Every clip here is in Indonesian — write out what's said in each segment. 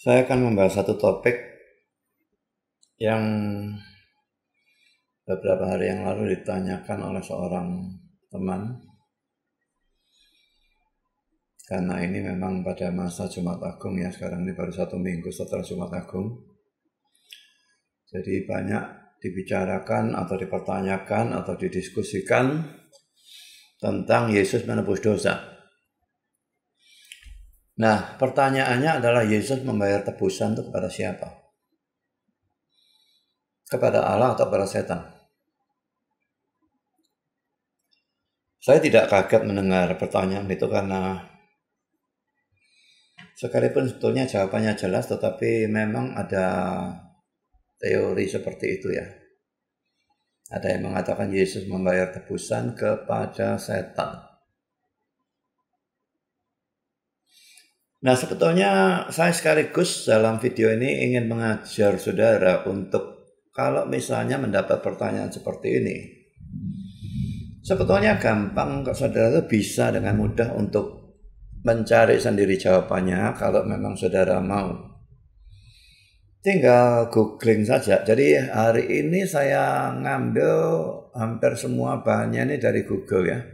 saya akan membahas satu topik yang beberapa hari yang lalu ditanyakan oleh seorang teman karena ini memang pada masa Jumat Agung ya sekarang ini baru satu minggu setelah Jumat Agung jadi banyak dibicarakan atau dipertanyakan atau didiskusikan tentang Yesus menebus dosa Nah, pertanyaannya adalah Yesus membayar tebusan itu kepada siapa? Kepada Allah atau kepada setan? Saya tidak kaget mendengar pertanyaan itu karena sekalipun sebetulnya jawabannya jelas tetapi memang ada teori seperti itu ya. Ada yang mengatakan Yesus membayar tebusan kepada setan. Nah sebetulnya saya sekaligus dalam video ini ingin mengajar saudara untuk kalau misalnya mendapat pertanyaan seperti ini. Sebetulnya gampang kok saudara itu bisa dengan mudah untuk mencari sendiri jawabannya kalau memang saudara mau tinggal googling saja. Jadi hari ini saya ngambil hampir semua bahannya ini dari Google ya.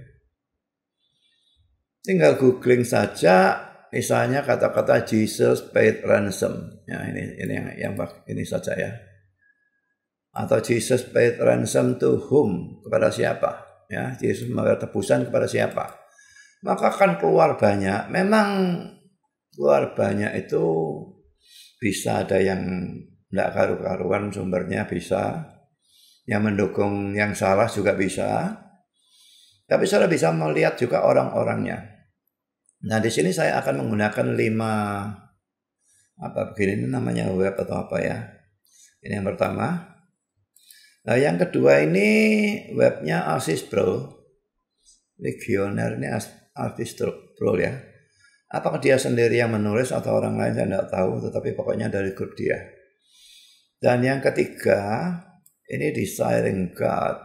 Tinggal googling saja misalnya kata-kata Jesus paid ransom. Ya, ini ini yang, yang ini saja ya. Atau Jesus paid ransom to whom? Kepada siapa? Ya, Yesus membayar tebusan kepada siapa? Maka akan keluar banyak. Memang keluar banyak itu bisa ada yang tidak karu-karuan sumbernya bisa. Yang mendukung yang salah juga bisa. Tapi saudara bisa melihat juga orang-orangnya. Nah di sini saya akan menggunakan lima apa begini ini namanya web atau apa ya. Ini yang pertama. Nah yang kedua ini webnya Asis Pro. Legioner ini artis Pro ya. Apakah dia sendiri yang menulis atau orang lain saya tidak tahu tetapi pokoknya dari grup dia. Dan yang ketiga ini Desiring God.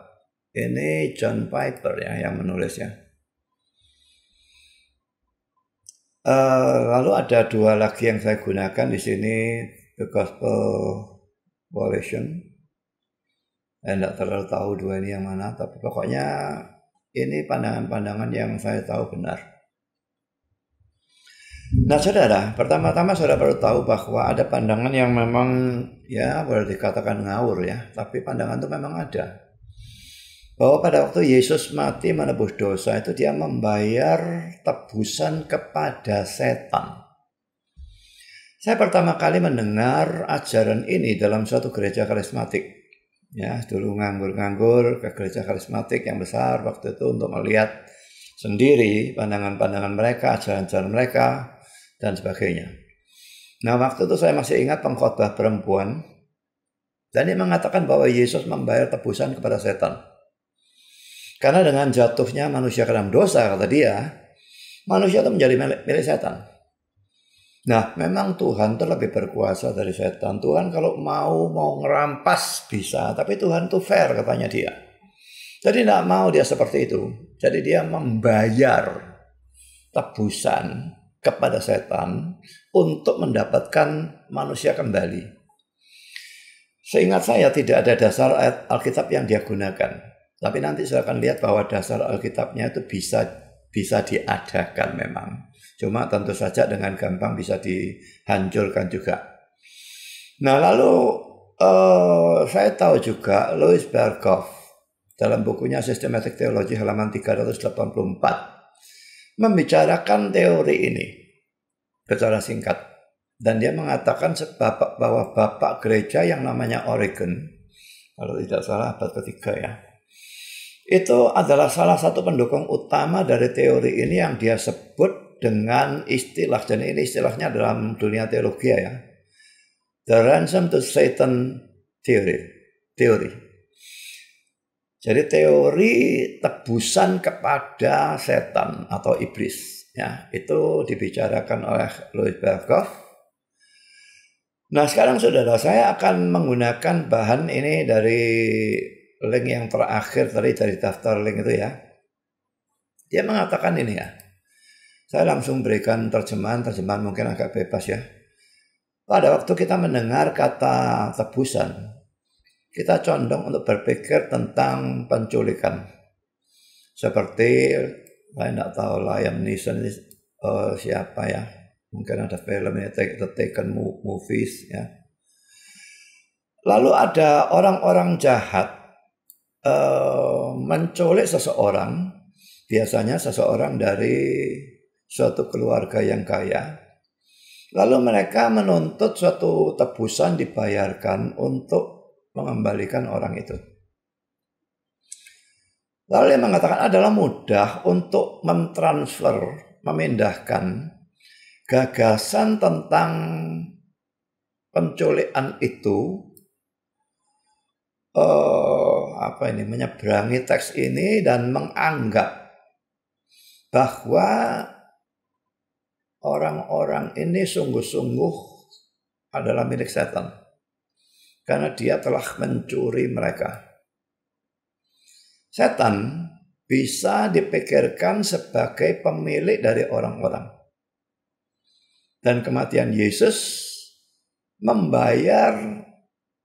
Ini John Piper ya yang menulis ya Eh, lalu ada dua lagi yang saya gunakan di sini The Gospel Coalition. Saya tidak terlalu tahu dua ini yang mana, tapi pokoknya ini pandangan-pandangan yang saya tahu benar. Nah saudara, pertama-tama saudara perlu tahu bahwa ada pandangan yang memang ya boleh dikatakan ngawur ya, tapi pandangan itu memang ada bahwa pada waktu Yesus mati menebus dosa itu dia membayar tebusan kepada setan. Saya pertama kali mendengar ajaran ini dalam suatu gereja karismatik. Ya, dulu nganggur-nganggur ke gereja karismatik yang besar waktu itu untuk melihat sendiri pandangan-pandangan mereka, ajaran-ajaran mereka, dan sebagainya. Nah waktu itu saya masih ingat pengkhotbah perempuan dan dia mengatakan bahwa Yesus membayar tebusan kepada setan. Karena dengan jatuhnya manusia ke dalam dosa, kata dia, manusia itu menjadi milik, milik setan. Nah, memang Tuhan itu lebih berkuasa dari setan. Tuhan kalau mau mau ngerampas bisa, tapi Tuhan itu fair katanya dia. Jadi tidak mau dia seperti itu. Jadi dia membayar tebusan kepada setan untuk mendapatkan manusia kembali. Seingat saya tidak ada dasar ayat Alkitab yang dia gunakan. Tapi nanti saya akan lihat bahwa dasar Alkitabnya itu bisa bisa diadakan memang. Cuma tentu saja dengan gampang bisa dihancurkan juga. Nah lalu uh, saya tahu juga Louis Berkov dalam bukunya Systematic Theology halaman 384 membicarakan teori ini secara singkat. Dan dia mengatakan sebab bahwa bapak gereja yang namanya Oregon, kalau tidak salah abad ketiga ya, itu adalah salah satu pendukung utama dari teori ini yang dia sebut dengan istilah dan ini istilahnya dalam dunia teologi ya the ransom to Satan theory teori jadi teori tebusan kepada setan atau iblis ya itu dibicarakan oleh Louis Berghoff nah sekarang saudara saya akan menggunakan bahan ini dari link yang terakhir tadi dari daftar link itu ya. Dia mengatakan ini ya. Saya langsung berikan terjemahan, terjemahan mungkin agak bebas ya. Pada waktu kita mendengar kata tebusan, kita condong untuk berpikir tentang penculikan. Seperti, saya tidak tahu Liam Neeson ini uh, siapa ya. Mungkin ada filmnya The Taken Movies ya. Lalu ada orang-orang jahat Eh, mencolek seseorang, biasanya seseorang dari suatu keluarga yang kaya, lalu mereka menuntut suatu tebusan dibayarkan untuk mengembalikan orang itu. Lalu yang mengatakan adalah mudah untuk mentransfer, memindahkan gagasan tentang penculikan itu uh, apa ini menyeberangi teks ini dan menganggap bahwa orang-orang ini sungguh-sungguh adalah milik setan karena dia telah mencuri mereka. Setan bisa dipikirkan sebagai pemilik dari orang-orang. Dan kematian Yesus membayar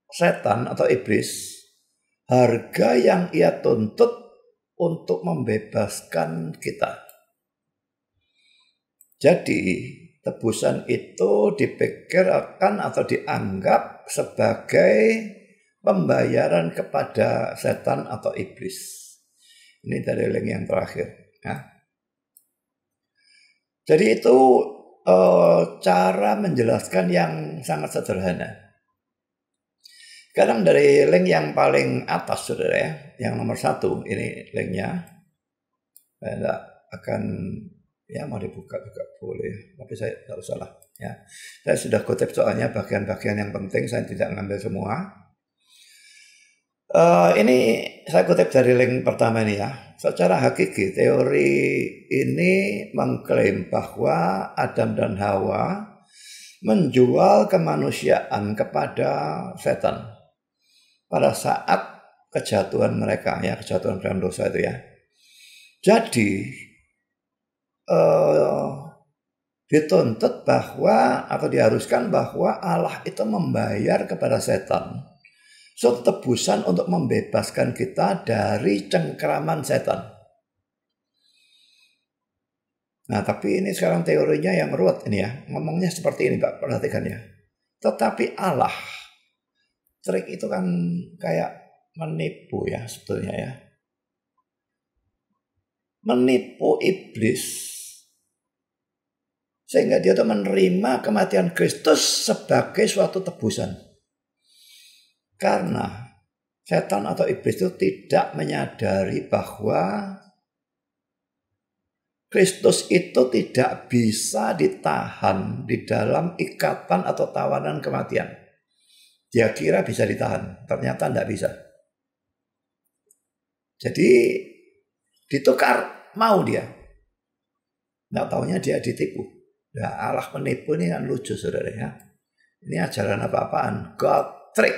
setan atau iblis harga yang ia tuntut untuk membebaskan kita. Jadi, tebusan itu dipikirkan atau dianggap sebagai pembayaran kepada setan atau iblis. Ini dari link yang terakhir. Ya. Jadi itu e, cara menjelaskan yang sangat sederhana. Sekarang dari link yang paling atas saudara ya, yang nomor satu ini linknya. Saya eh, akan ya mau dibuka juga boleh, tapi saya tidak usah lah. Ya, saya sudah kutip soalnya bagian-bagian yang penting saya tidak ngambil semua. Uh, ini saya kutip dari link pertama ini ya. Secara hakiki teori ini mengklaim bahwa Adam dan Hawa menjual kemanusiaan kepada setan pada saat kejatuhan mereka ya kejatuhan dalam dosa itu ya. Jadi uh, dituntut bahwa atau diharuskan bahwa Allah itu membayar kepada setan. So tebusan untuk membebaskan kita dari cengkeraman setan. Nah tapi ini sekarang teorinya yang ruwet ini ya. Ngomongnya seperti ini Pak, perhatikan ya. Tetapi Allah trik itu kan kayak menipu ya sebetulnya ya. Menipu iblis sehingga dia tuh menerima kematian Kristus sebagai suatu tebusan. Karena setan atau iblis itu tidak menyadari bahwa Kristus itu tidak bisa ditahan di dalam ikatan atau tawanan kematian. Dia kira bisa ditahan, ternyata tidak bisa. Jadi ditukar mau dia. Nggak taunya dia ditipu. Nah, Allah menipu ini kan lucu saudara ya. Ini ajaran apa-apaan? God trick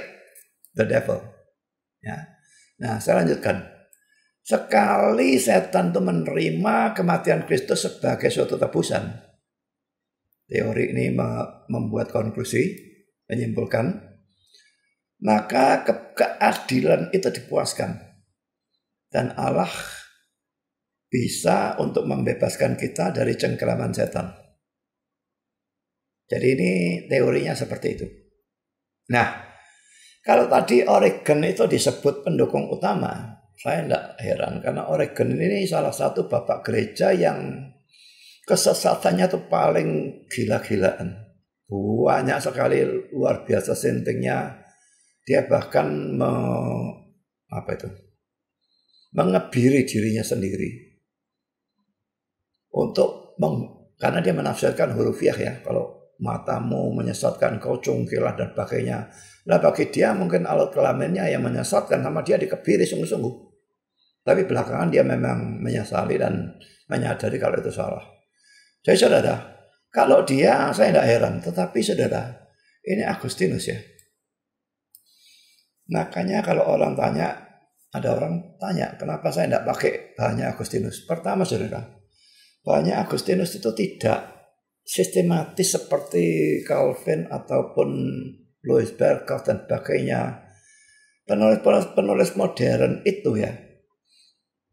the devil. Ya. Nah, saya lanjutkan. Sekali setan itu menerima kematian Kristus sebagai suatu tebusan. Teori ini membuat konklusi, menyimpulkan maka ke keadilan itu dipuaskan. Dan Allah bisa untuk membebaskan kita dari cengkeraman setan. Jadi ini teorinya seperti itu. Nah, kalau tadi Oregon itu disebut pendukung utama, saya tidak heran karena Oregon ini salah satu bapak gereja yang kesesatannya tuh paling gila-gilaan. Banyak sekali luar biasa sintingnya dia bahkan me, apa itu mengebiri dirinya sendiri untuk meng, karena dia menafsirkan hurufiah ya kalau matamu menyesatkan kau cungkilah dan sebagainya lah bagi dia mungkin alat kelaminnya yang menyesatkan sama dia dikebiri sungguh-sungguh tapi belakangan dia memang menyesali dan menyadari kalau itu salah jadi saudara kalau dia saya tidak heran tetapi saudara ini Agustinus ya Makanya kalau orang tanya, ada orang tanya, kenapa saya tidak pakai bahannya Agustinus? Pertama saudara, bahannya Agustinus itu tidak sistematis seperti Calvin ataupun Louis Berkhoff dan sebagainya. Penulis-penulis modern itu ya,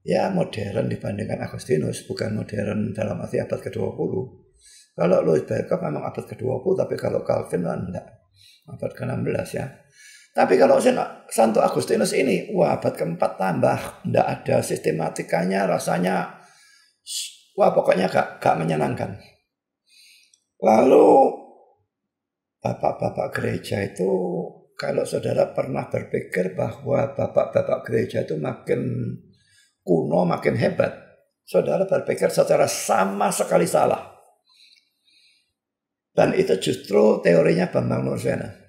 ya modern dibandingkan Agustinus, bukan modern dalam arti abad ke-20. Kalau Louis Berkhoff memang abad ke-20, tapi kalau Calvin kan enggak, abad ke-16 ya. Tapi kalau Santo Agustinus ini, wah abad keempat tambah, ndak ada sistematikanya, rasanya, wah pokoknya gak, gak menyenangkan. Lalu bapak-bapak gereja itu, kalau saudara pernah berpikir bahwa bapak-bapak gereja itu makin kuno, makin hebat, saudara berpikir secara sama sekali salah. Dan itu justru teorinya Bambang Nursena.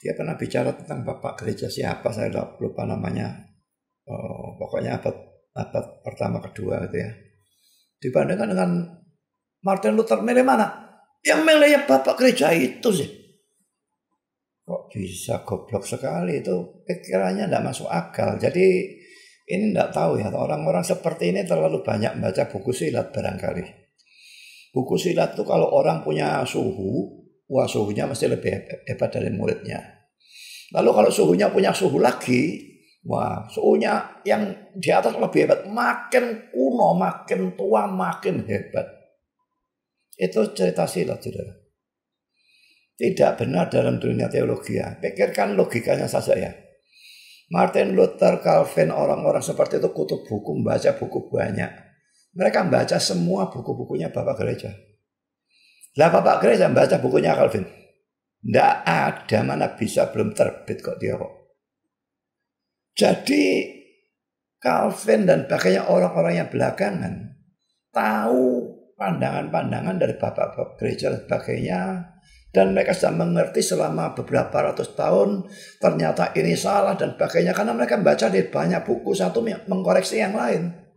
dia pernah bicara tentang bapak gereja siapa saya lupa namanya oh, pokoknya abad abad pertama kedua gitu ya dibandingkan dengan Martin Luther milih mana yang milih ya bapak gereja itu sih kok bisa goblok sekali itu pikirannya tidak masuk akal jadi ini tidak tahu ya orang-orang seperti ini terlalu banyak baca buku silat barangkali buku silat tuh kalau orang punya suhu wah suhunya mesti lebih hebat dari muridnya. Lalu kalau suhunya punya suhu lagi, wah suhunya yang di atas lebih hebat, makin kuno, makin tua, makin hebat. Itu cerita silat, saudara. Tidak benar dalam dunia teologi ya. Pikirkan logikanya saja ya. Martin Luther, Calvin, orang-orang seperti itu kutub buku, membaca buku banyak. Mereka membaca semua buku-bukunya Bapak Gereja. Lah Bapak gereja membaca baca bukunya Calvin. Tidak ada mana bisa belum terbit kok dia kok. Jadi Calvin dan bagainya orang-orang yang belakangan tahu pandangan-pandangan dari bapak-bapak gereja dan sebagainya dan mereka sudah mengerti selama beberapa ratus tahun ternyata ini salah dan sebagainya karena mereka baca di banyak buku satu mengkoreksi yang lain.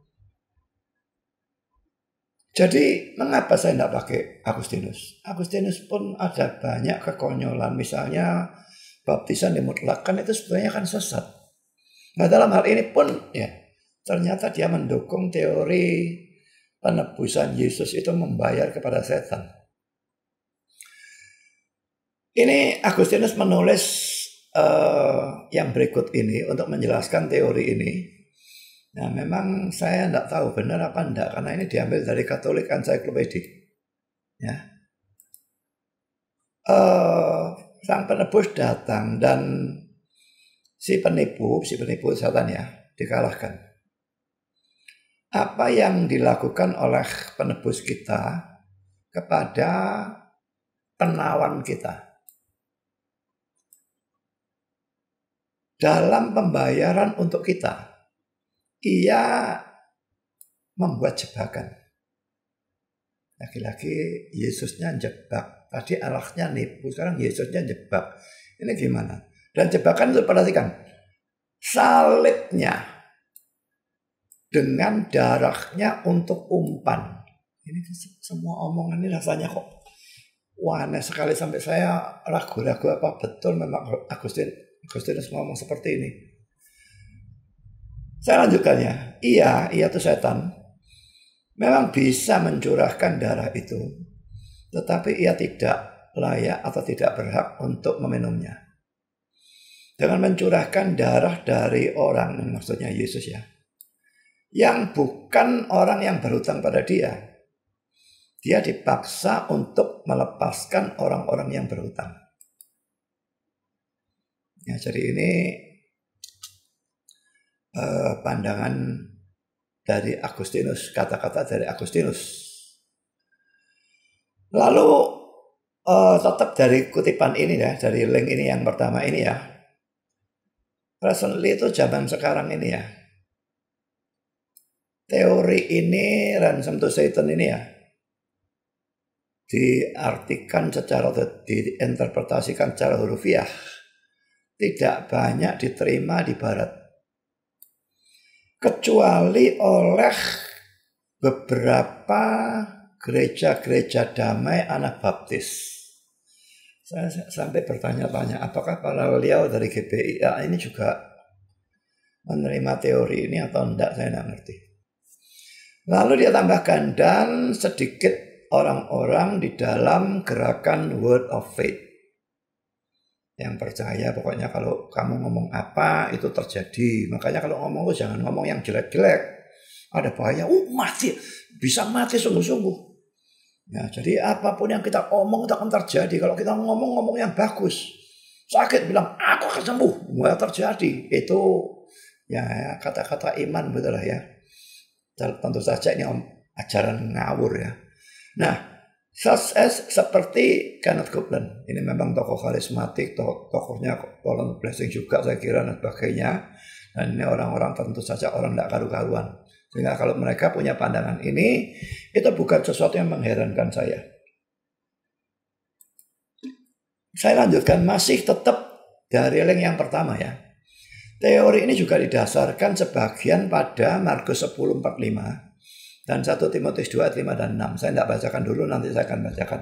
Jadi mengapa saya tidak pakai Agustinus? Agustinus pun ada banyak kekonyolan. Misalnya baptisan dimutlakkan itu sebenarnya kan sesat. Nah dalam hal ini pun ya ternyata dia mendukung teori penebusan Yesus itu membayar kepada setan. Ini Agustinus menulis uh, yang berikut ini untuk menjelaskan teori ini Nah memang saya tidak tahu benar apa enggak karena ini diambil dari Katolik Encyclopedic. Ya. Uh, sang penebus datang dan si penipu, si penipu setan ya, dikalahkan. Apa yang dilakukan oleh penebus kita kepada penawan kita? Dalam pembayaran untuk kita, ia membuat jebakan. Laki-laki Yesusnya jebak. Tadi Allahnya nipu, sekarang Yesusnya jebak. Ini gimana? Dan jebakan itu perhatikan. Salibnya dengan darahnya untuk umpan. Ini kan semua omongan ini rasanya kok wah aneh sekali sampai saya ragu-ragu apa betul memang Agustin Agustinus ngomong seperti ini. Saya lanjutkannya. Iya, iya itu setan. Memang bisa mencurahkan darah itu. Tetapi ia tidak layak atau tidak berhak untuk meminumnya. Dengan mencurahkan darah dari orang, maksudnya Yesus ya. Yang bukan orang yang berhutang pada dia. Dia dipaksa untuk melepaskan orang-orang yang berhutang. Ya, jadi ini Eh, pandangan dari Agustinus, kata-kata dari Agustinus. Lalu uh, tetap dari kutipan ini ya, dari link ini yang pertama ini ya. Presently itu zaman sekarang ini ya. Teori ini ransom to Satan ini ya diartikan secara diinterpretasikan secara hurufiah tidak banyak diterima di barat kecuali oleh beberapa gereja-gereja damai anak baptis. Saya sampai bertanya-tanya, apakah para beliau dari GBIA ini juga menerima teori ini atau tidak saya enggak ngerti. Lalu dia tambahkan, dan sedikit orang-orang di dalam gerakan Word of Faith yang percaya pokoknya kalau kamu ngomong apa itu terjadi makanya kalau ngomong tuh jangan ngomong yang jelek-jelek ada bahaya uh mati bisa mati sungguh-sungguh ya jadi apapun yang kita omong itu akan terjadi kalau kita ngomong ngomong yang bagus sakit bilang aku akan sembuh nggak terjadi itu ya kata-kata iman betul lah ya tentu saja ini ajaran ngawur ya nah Sukses seperti Kenneth Copeland. Ini memang tokoh karismatik, tokoh, tokohnya Colin Blessing juga saya kira dan sebagainya. Dan ini orang-orang tentu saja orang tidak karu-karuan. Sehingga kalau mereka punya pandangan ini, itu bukan sesuatu yang mengherankan saya. Saya lanjutkan masih tetap dari link yang pertama ya. Teori ini juga didasarkan sebagian pada Markus 1045 dan 1 Timotius 2 ayat 5 dan 6. Saya tidak bacakan dulu, nanti saya akan bacakan.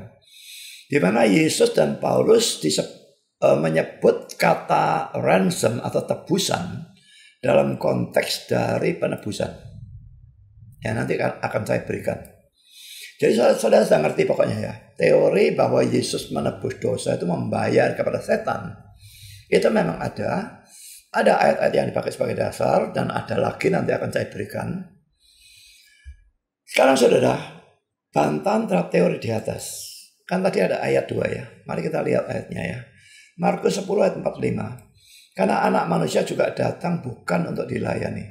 Di mana Yesus dan Paulus disebut e, menyebut kata ransom atau tebusan dalam konteks dari penebusan. Ya nanti akan saya berikan. Jadi saudara sudah ngerti pokoknya ya. Teori bahwa Yesus menebus dosa itu membayar kepada setan. Itu memang ada. Ada ayat-ayat yang dipakai sebagai dasar dan ada lagi nanti akan saya berikan sekarang saudara, tantang terhadap teori di atas. Kan tadi ada ayat 2 ya. Mari kita lihat ayatnya ya. Markus 10 ayat 45. Karena anak manusia juga datang bukan untuk dilayani.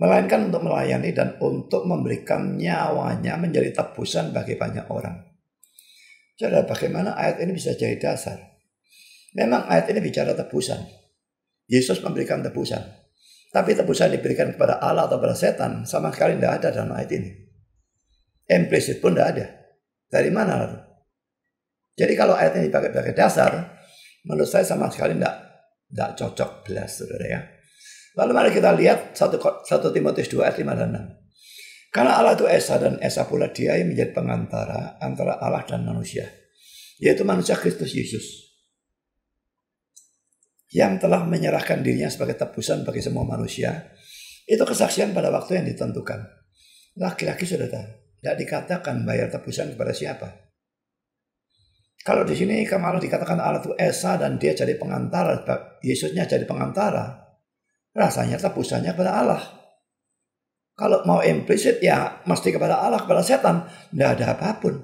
Melainkan untuk melayani dan untuk memberikan nyawanya menjadi tebusan bagi banyak orang. Saudara, bagaimana ayat ini bisa jadi dasar? Memang ayat ini bicara tebusan. Yesus memberikan tebusan. Tapi tebusan diberikan kepada Allah atau kepada setan sama sekali tidak ada dalam ayat ini. Implicit pun tidak ada. Dari mana? Jadi kalau ayat ini dipakai sebagai dasar, menurut saya sama sekali tidak tidak cocok belas, saudara ya. Lalu mari kita lihat 1, 1 Timotius 2 ayat 5 dan 6. Karena Allah itu Esa dan Esa pula dia yang menjadi pengantara antara Allah dan manusia. Yaitu manusia Kristus Yesus. Yang telah menyerahkan dirinya sebagai tebusan bagi semua manusia. Itu kesaksian pada waktu yang ditentukan. Laki-laki sudah tahu. Tidak dikatakan bayar tebusan kepada siapa. Kalau di sini kemarin dikatakan Allah itu Esa dan dia jadi pengantara, Yesusnya jadi pengantara. Rasanya tebusannya kepada Allah. Kalau mau implisit ya mesti kepada Allah, kepada setan. Tidak ada apapun.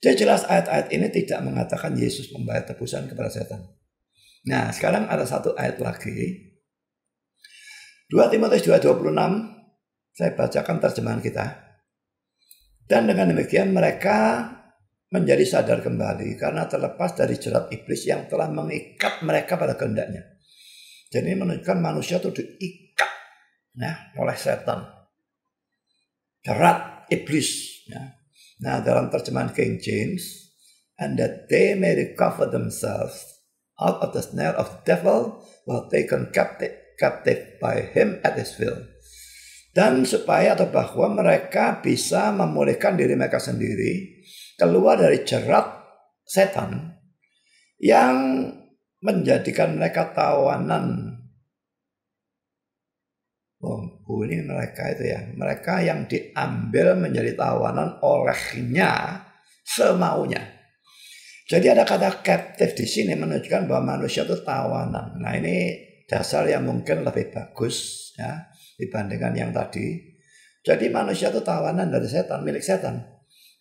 Jadi jelas ayat-ayat ini tidak mengatakan Yesus membayar tebusan kepada setan. Nah sekarang ada satu ayat lagi. 2 Timotius 2.26 Saya bacakan terjemahan kita. Dan dengan demikian mereka menjadi sadar kembali karena terlepas dari jerat iblis yang telah mengikat mereka pada kehendaknya. Jadi menunjukkan manusia itu diikat ya, oleh setan. Jerat iblis. Ya. Nah dalam terjemahan King James, and that they may recover themselves out of the snare of the devil while taken captive, captive by him at his will dan supaya atau bahwa mereka bisa memulihkan diri mereka sendiri keluar dari jerat setan yang menjadikan mereka tawanan. Oh, ini mereka itu ya, mereka yang diambil menjadi tawanan olehnya semaunya. Jadi ada kata captive di sini menunjukkan bahwa manusia itu tawanan. Nah ini dasar yang mungkin lebih bagus ya dibandingkan yang tadi. Jadi manusia itu tawanan dari setan, milik setan.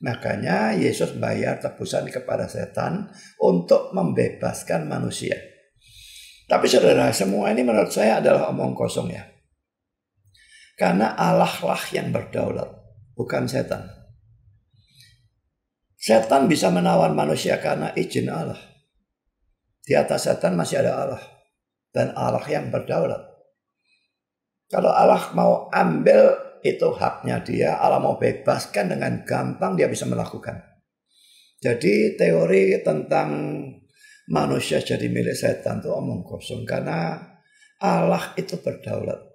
Makanya Yesus bayar tebusan kepada setan untuk membebaskan manusia. Tapi saudara, semua ini menurut saya adalah omong kosong ya. Karena Allah lah yang berdaulat, bukan setan. Setan bisa menawan manusia karena izin Allah. Di atas setan masih ada Allah. Dan Allah yang berdaulat. Kalau Allah mau ambil itu haknya dia, Allah mau bebaskan dengan gampang dia bisa melakukan. Jadi teori tentang manusia jadi milik setan itu omong kosong karena Allah itu berdaulat.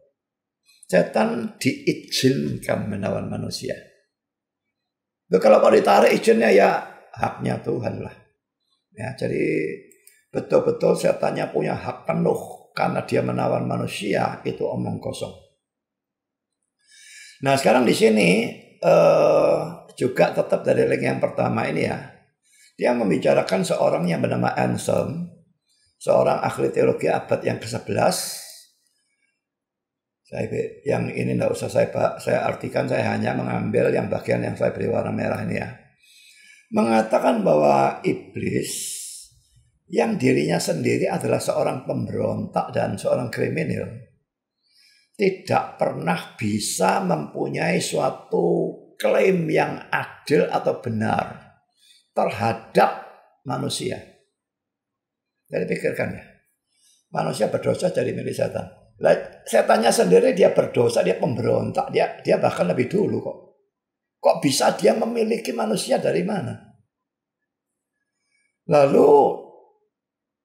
Setan diizinkan menawan manusia. Loh, kalau mau ditarik izinnya ya haknya Tuhan lah. Ya, jadi betul-betul setannya punya hak penuh karena dia menawan manusia itu omong kosong. Nah sekarang di sini uh, juga tetap dari link yang pertama ini ya, dia membicarakan seorang yang bernama Anselm, seorang ahli teologi abad yang ke-11. Saya, yang ini tidak usah saya saya artikan, saya hanya mengambil yang bagian yang saya beri warna merah ini ya. Mengatakan bahwa iblis yang dirinya sendiri adalah seorang pemberontak dan seorang kriminal tidak pernah bisa mempunyai suatu klaim yang adil atau benar terhadap manusia. Jadi pikirkan ya. Manusia berdosa dari milik setan. setannya sendiri dia berdosa, dia pemberontak, dia dia bahkan lebih dulu kok. Kok bisa dia memiliki manusia dari mana? Lalu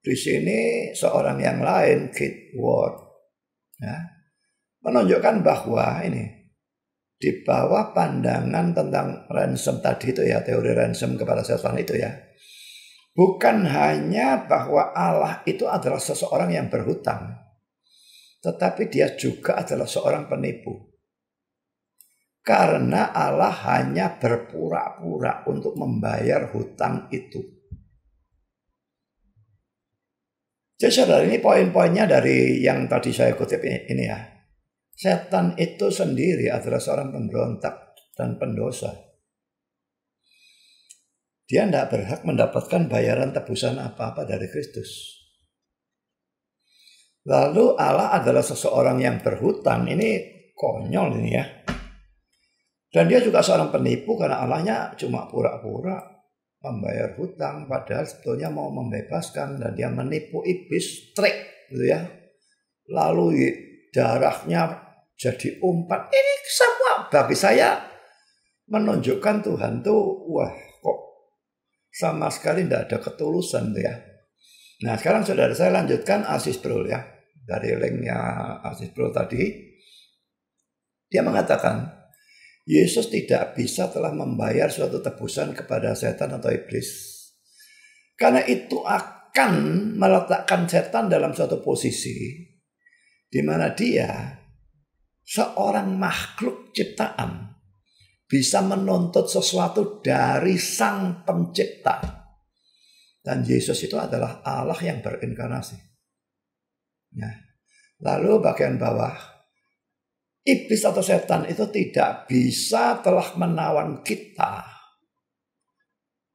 di sini seorang yang lain, Kit Ward, ya, menunjukkan bahwa ini di bawah pandangan tentang ransom tadi itu ya teori ransom kepada setan itu ya bukan hanya bahwa Allah itu adalah seseorang yang berhutang tetapi dia juga adalah seorang penipu karena Allah hanya berpura-pura untuk membayar hutang itu Jadi saudara ini poin-poinnya dari yang tadi saya kutip ini, ya. Setan itu sendiri adalah seorang pemberontak dan pendosa. Dia tidak berhak mendapatkan bayaran tebusan apa-apa dari Kristus. Lalu Allah adalah seseorang yang berhutang. Ini konyol ini ya. Dan dia juga seorang penipu karena Allahnya cuma pura-pura. Pembayar hutang padahal sebetulnya mau membebaskan dan dia menipu iblis trik gitu ya lalu darahnya jadi umpan ini semua bagi saya menunjukkan Tuhan tuh wah kok sama sekali tidak ada ketulusan tuh ya nah sekarang saudara saya lanjutkan Asis Bro ya dari linknya Asis Bro tadi dia mengatakan Yesus tidak bisa telah membayar suatu tebusan kepada setan atau iblis. Karena itu akan meletakkan setan dalam suatu posisi di mana dia seorang makhluk ciptaan bisa menuntut sesuatu dari sang pencipta. Dan Yesus itu adalah Allah yang berinkarnasi. Nah, lalu bagian bawah Iblis atau setan itu tidak bisa telah menawan kita.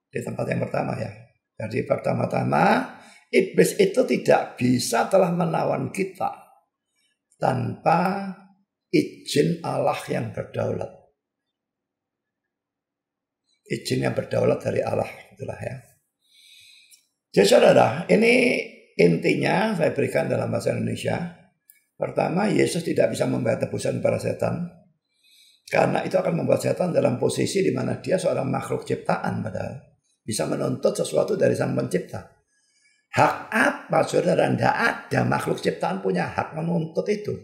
Di tempat yang pertama ya. Jadi pertama-tama iblis itu tidak bisa telah menawan kita tanpa izin Allah yang berdaulat. Izin yang berdaulat dari Allah itulah ya. Jadi saudara, ini intinya saya berikan dalam bahasa Indonesia Pertama, Yesus tidak bisa membayar tebusan para setan. Karena itu akan membuat setan dalam posisi di mana dia seorang makhluk ciptaan padahal. Bisa menuntut sesuatu dari sang pencipta. Hak apa saudara? Tidak ada makhluk ciptaan punya hak menuntut itu.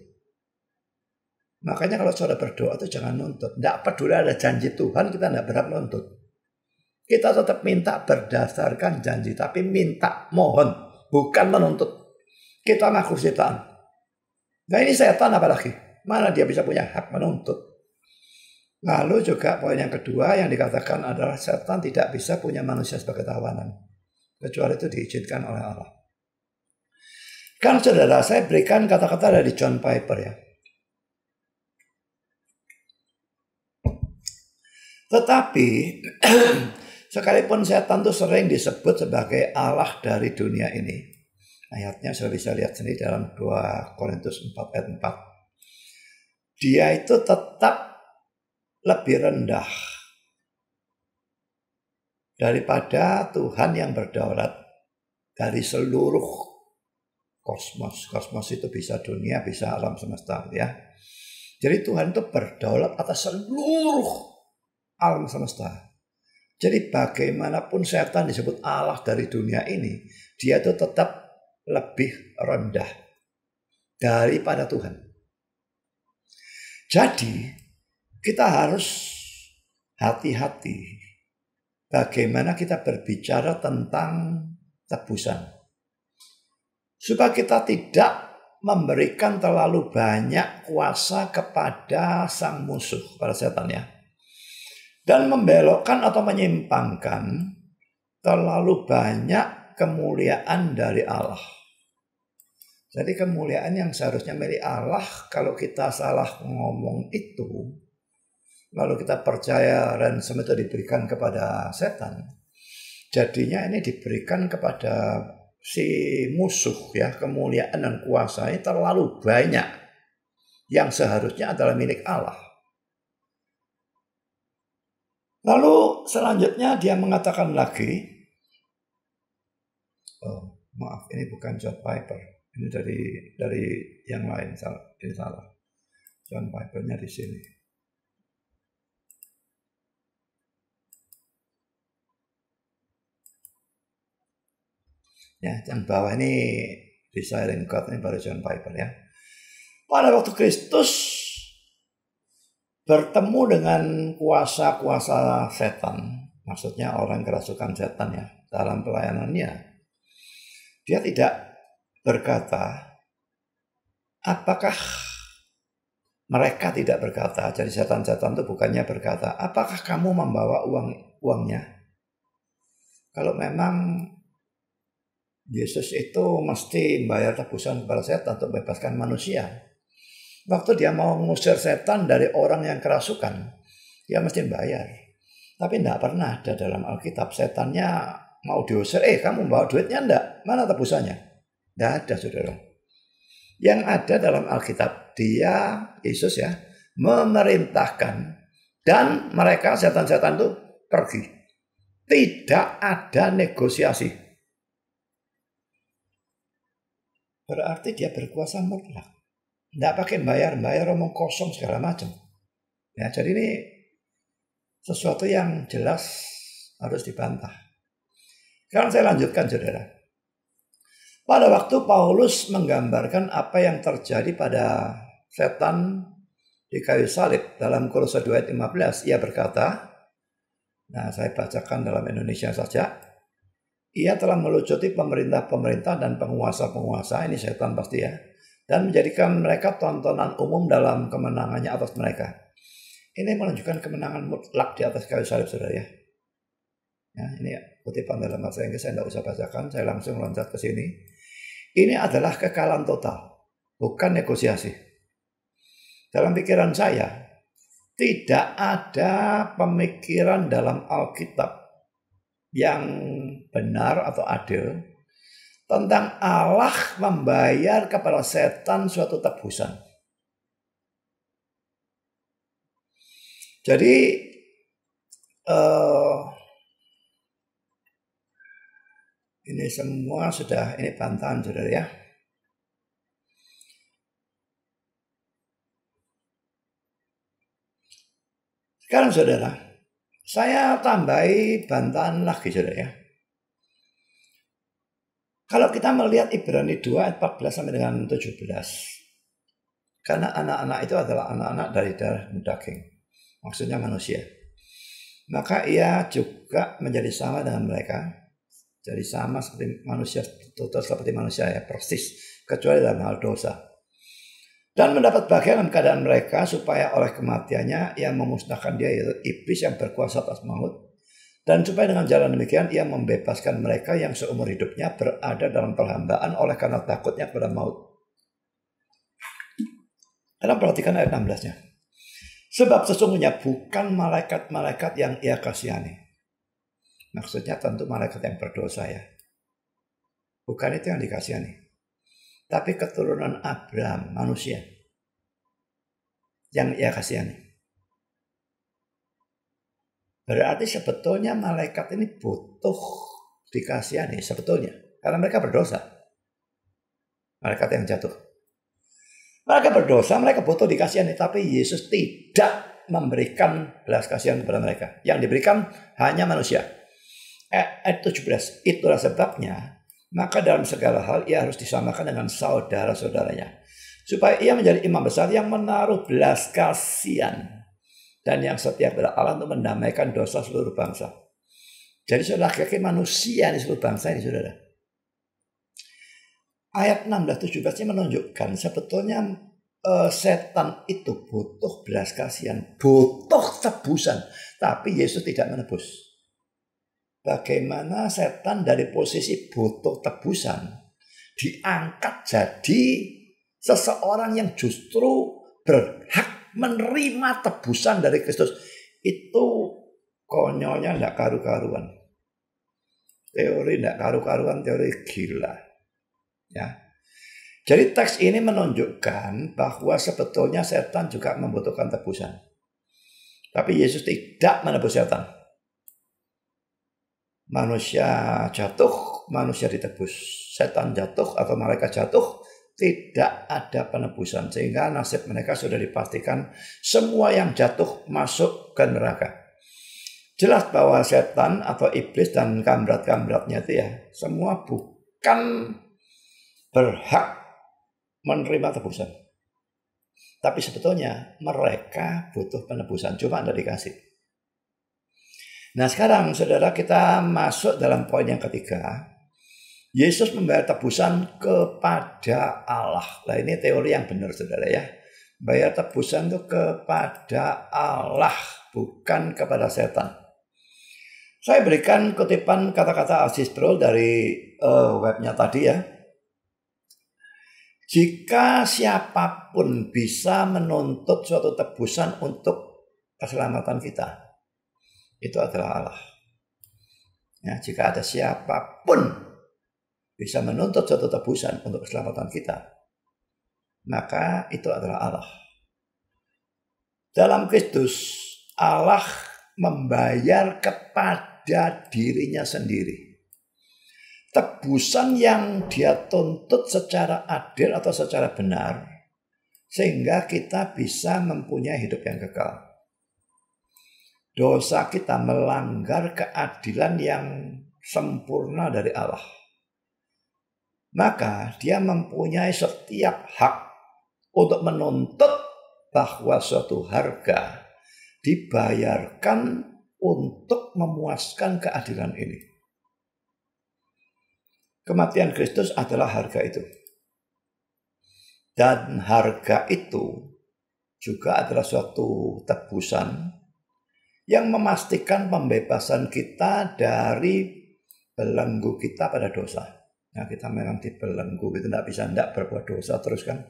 Makanya kalau saudara berdoa itu jangan nuntut. Tidak peduli ada janji Tuhan, kita tidak berhak menuntut Kita tetap minta berdasarkan janji, tapi minta mohon, bukan menuntut. Kita makhluk ciptaan. Nah ini setan lagi Mana dia bisa punya hak menuntut. Lalu juga poin yang kedua yang dikatakan adalah setan tidak bisa punya manusia sebagai tawanan. Kecuali itu diizinkan oleh Allah. Kan saudara saya berikan kata-kata dari John Piper ya. Tetapi sekalipun setan itu sering disebut sebagai Allah dari dunia ini ayatnya sudah bisa lihat sendiri dalam 2 Korintus 4 ayat 4. Dia itu tetap lebih rendah daripada Tuhan yang berdaulat dari seluruh kosmos. Kosmos itu bisa dunia, bisa alam semesta ya. Jadi Tuhan itu berdaulat atas seluruh alam semesta. Jadi bagaimanapun setan disebut Allah dari dunia ini, dia itu tetap lebih rendah daripada Tuhan. Jadi, kita harus hati-hati bagaimana kita berbicara tentang tebusan. Supaya kita tidak memberikan terlalu banyak kuasa kepada sang musuh, para setan ya. Dan membelokkan atau menyimpangkan terlalu banyak kemuliaan dari Allah. Jadi kemuliaan yang seharusnya milik Allah kalau kita salah ngomong itu lalu kita percaya dan itu diberikan kepada setan. Jadinya ini diberikan kepada si musuh ya kemuliaan dan kuasanya terlalu banyak yang seharusnya adalah milik Allah. Lalu selanjutnya dia mengatakan lagi, oh, maaf ini bukan John Piper, ini dari dari yang lain salah ini salah John pipernya nya di sini ya yang bawah ini desiring God ini baru John Piper ya pada waktu Kristus bertemu dengan kuasa-kuasa setan maksudnya orang kerasukan setan ya dalam pelayanannya dia tidak berkata, apakah mereka tidak berkata, jadi setan-setan itu bukannya berkata, apakah kamu membawa uang uangnya? Kalau memang Yesus itu mesti membayar tebusan kepada setan untuk bebaskan manusia. Waktu dia mau mengusir setan dari orang yang kerasukan, dia mesti bayar. Tapi tidak pernah ada dalam Alkitab setannya mau diusir, eh kamu bawa duitnya enggak? Mana tebusannya? Tidak ada saudara. Yang ada dalam Alkitab, dia, Yesus ya, memerintahkan. Dan mereka, setan-setan itu pergi. Tidak ada negosiasi. Berarti dia berkuasa mutlak. Tidak pakai bayar-bayar omong kosong segala macam. Ya, jadi ini sesuatu yang jelas harus dibantah. Sekarang saya lanjutkan saudara. Pada waktu Paulus menggambarkan apa yang terjadi pada setan di kayu salib dalam Kolose 2 ayat 15, ia berkata, nah saya bacakan dalam Indonesia saja, ia telah melucuti pemerintah-pemerintah dan penguasa-penguasa, ini setan pasti ya, dan menjadikan mereka tontonan umum dalam kemenangannya atas mereka. Ini menunjukkan kemenangan mutlak di atas kayu salib, saudara ya. Nah, ini ya, kutipan dalam bahasa Inggris saya tidak usah bacakan, saya langsung loncat ke sini. Ini adalah kekalahan total, bukan negosiasi. Dalam pikiran saya, tidak ada pemikiran dalam Alkitab yang benar atau adil tentang Allah membayar kepada setan suatu tebusan. Jadi eh, Ini semua sudah ini bantahan saudara ya. Sekarang saudara, saya tambahi bantahan lagi saudara ya. Kalau kita melihat Ibrani 2 14 sampai dengan 17. Karena anak-anak itu adalah anak-anak dari darah daging. Maksudnya manusia. Maka ia juga menjadi sama dengan mereka jadi sama seperti manusia, total seperti manusia ya, persis. Kecuali dalam hal dosa. Dan mendapat bagian dalam keadaan mereka supaya oleh kematiannya ia memusnahkan dia yaitu iblis yang berkuasa atas maut. Dan supaya dengan jalan demikian ia membebaskan mereka yang seumur hidupnya berada dalam perhambaan oleh karena takutnya kepada maut. Karena perhatikan ayat 16-nya. Sebab sesungguhnya bukan malaikat-malaikat yang ia kasihani Maksudnya tentu malaikat yang berdosa ya. Bukan itu yang dikasihani. Tapi keturunan Abraham, manusia. Yang ia kasihani. Berarti sebetulnya malaikat ini butuh dikasihani sebetulnya. Karena mereka berdosa. Malaikat yang jatuh. Mereka berdosa, mereka butuh dikasihani. Tapi Yesus tidak memberikan belas kasihan kepada mereka. Yang diberikan hanya manusia. Eh, ayat 17 itulah sebabnya maka dalam segala hal ia harus disamakan dengan saudara-saudaranya supaya ia menjadi imam besar yang menaruh belas kasihan dan yang setia kepada Allah untuk mendamaikan dosa seluruh bangsa. Jadi saudara kaki manusia di seluruh bangsa ini saudara. Ayat 16 17 ini menunjukkan sebetulnya uh, setan itu butuh belas kasihan, butuh tebusan, tapi Yesus tidak menebus bagaimana setan dari posisi butuh tebusan diangkat jadi seseorang yang justru berhak menerima tebusan dari Kristus itu konyolnya tidak karu-karuan teori tidak karu-karuan teori gila ya jadi teks ini menunjukkan bahwa sebetulnya setan juga membutuhkan tebusan tapi Yesus tidak menebus setan manusia jatuh, manusia ditebus. Setan jatuh atau mereka jatuh, tidak ada penebusan. Sehingga nasib mereka sudah dipastikan semua yang jatuh masuk ke neraka. Jelas bahwa setan atau iblis dan kamrat-kamratnya itu ya, semua bukan berhak menerima tebusan. Tapi sebetulnya mereka butuh penebusan, cuma tidak dikasih. Nah sekarang saudara kita masuk dalam poin yang ketiga. Yesus membayar tebusan kepada Allah. Nah ini teori yang benar saudara ya. Bayar tebusan itu kepada Allah, bukan kepada setan. Saya berikan kutipan kata-kata Aziz Pro dari uh, webnya tadi ya. Jika siapapun bisa menuntut suatu tebusan untuk keselamatan kita, itu adalah Allah. Ya, jika ada siapapun bisa menuntut suatu tebusan untuk keselamatan kita, maka itu adalah Allah. Dalam Kristus, Allah membayar kepada dirinya sendiri. Tebusan yang dia tuntut secara adil atau secara benar, sehingga kita bisa mempunyai hidup yang kekal dosa kita melanggar keadilan yang sempurna dari Allah. Maka dia mempunyai setiap hak untuk menuntut bahwa suatu harga dibayarkan untuk memuaskan keadilan ini. Kematian Kristus adalah harga itu. Dan harga itu juga adalah suatu tebusan yang memastikan pembebasan kita dari belenggu kita pada dosa. Nah, kita memang belenggu, itu tidak bisa tidak berbuat dosa terus kan.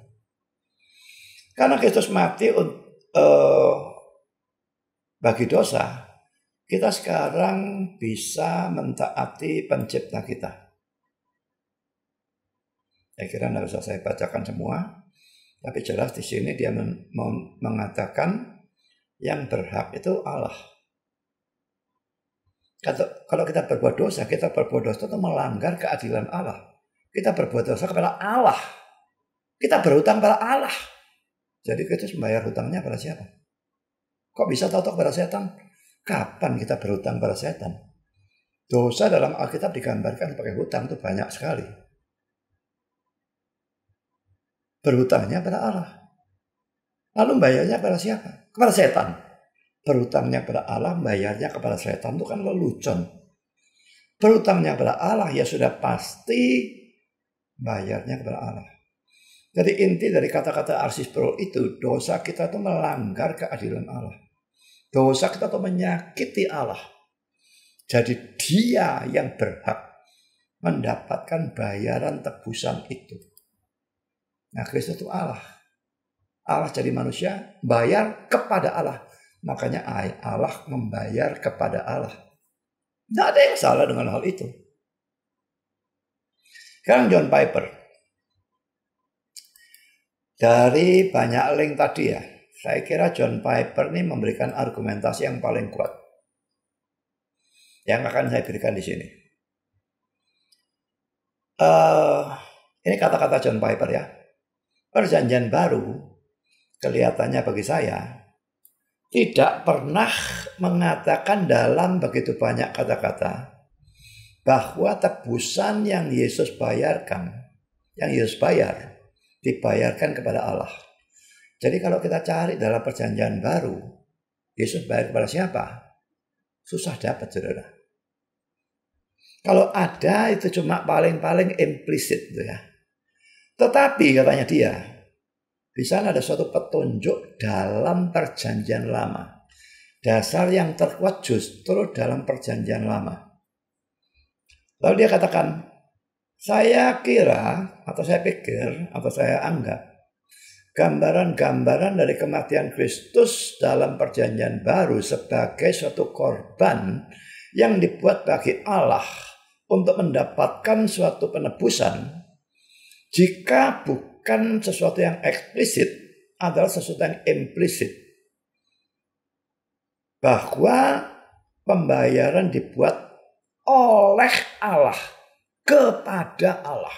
Karena Kristus mati uh, bagi dosa, kita sekarang bisa mentaati pencipta kita. Saya kira harus saya bacakan semua, tapi jelas di sini dia mengatakan yang berhak itu Allah. Kalau kita berbuat dosa, kita berbuat dosa itu melanggar keadilan Allah. Kita berbuat dosa kepada Allah. Kita berhutang kepada Allah. Jadi Kristus membayar hutangnya kepada siapa? Kok bisa tahu kepada setan? Kapan kita berhutang kepada setan? Dosa dalam Alkitab digambarkan sebagai hutang itu banyak sekali. Berhutangnya pada Allah. Lalu bayarnya pada siapa? kepada setan. Berhutangnya kepada Allah, bayarnya kepada setan itu kan lelucon. Berhutangnya kepada Allah ya sudah pasti bayarnya kepada Allah. Jadi inti dari kata-kata arsis pro itu dosa kita itu melanggar keadilan Allah. Dosa kita itu menyakiti Allah. Jadi dia yang berhak mendapatkan bayaran tebusan itu. Nah Kristus itu Allah. Allah jadi manusia, bayar kepada Allah. Makanya Allah membayar kepada Allah. Tidak ada yang salah dengan hal itu. Sekarang John Piper. Dari banyak link tadi ya, saya kira John Piper ini memberikan argumentasi yang paling kuat. Yang akan saya berikan di sini. Uh, ini kata-kata John Piper ya. Perjanjian baru kelihatannya bagi saya tidak pernah mengatakan dalam begitu banyak kata-kata bahwa tebusan yang Yesus bayarkan, yang Yesus bayar, dibayarkan kepada Allah. Jadi kalau kita cari dalam perjanjian baru, Yesus bayar kepada siapa? Susah dapat, saudara. Kalau ada itu cuma paling-paling implisit, gitu ya. Tetapi katanya dia, di sana ada suatu petunjuk dalam perjanjian lama. Dasar yang terkuat justru dalam perjanjian lama. Lalu dia katakan, saya kira atau saya pikir atau saya anggap gambaran-gambaran dari kematian Kristus dalam perjanjian baru sebagai suatu korban yang dibuat bagi Allah untuk mendapatkan suatu penebusan jika bukan bukan sesuatu yang eksplisit adalah sesuatu yang implisit. Bahwa pembayaran dibuat oleh Allah kepada Allah.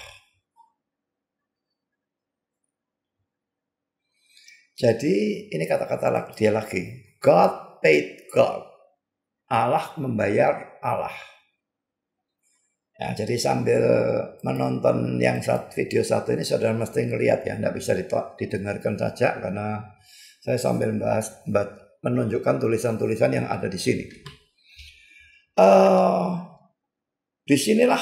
Jadi ini kata-kata dia lagi. God paid God. Allah membayar Allah. Ya, jadi sambil menonton yang satu video satu ini saudara mesti ngelihat ya, tidak bisa didengarkan saja karena saya sambil membahas menunjukkan tulisan-tulisan yang ada di sini. Uh, eh, sinilah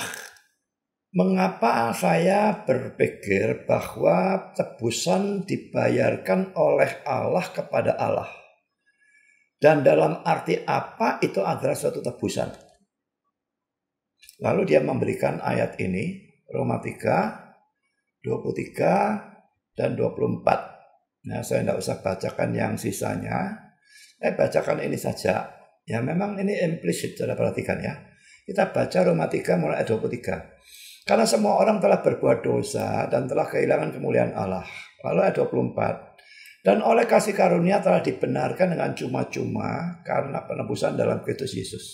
mengapa saya berpikir bahwa tebusan dibayarkan oleh Allah kepada Allah. Dan dalam arti apa itu adalah suatu tebusan. Lalu dia memberikan ayat ini, Roma 3, 23, dan 24. Nah, saya tidak usah bacakan yang sisanya. Eh, bacakan ini saja. Ya, memang ini implisit, sudah perhatikan ya. Kita baca Roma 3 mulai ayat 23. Karena semua orang telah berbuat dosa dan telah kehilangan kemuliaan Allah. Lalu ayat 24. Dan oleh kasih karunia telah dibenarkan dengan cuma-cuma karena penebusan dalam Kristus Yesus.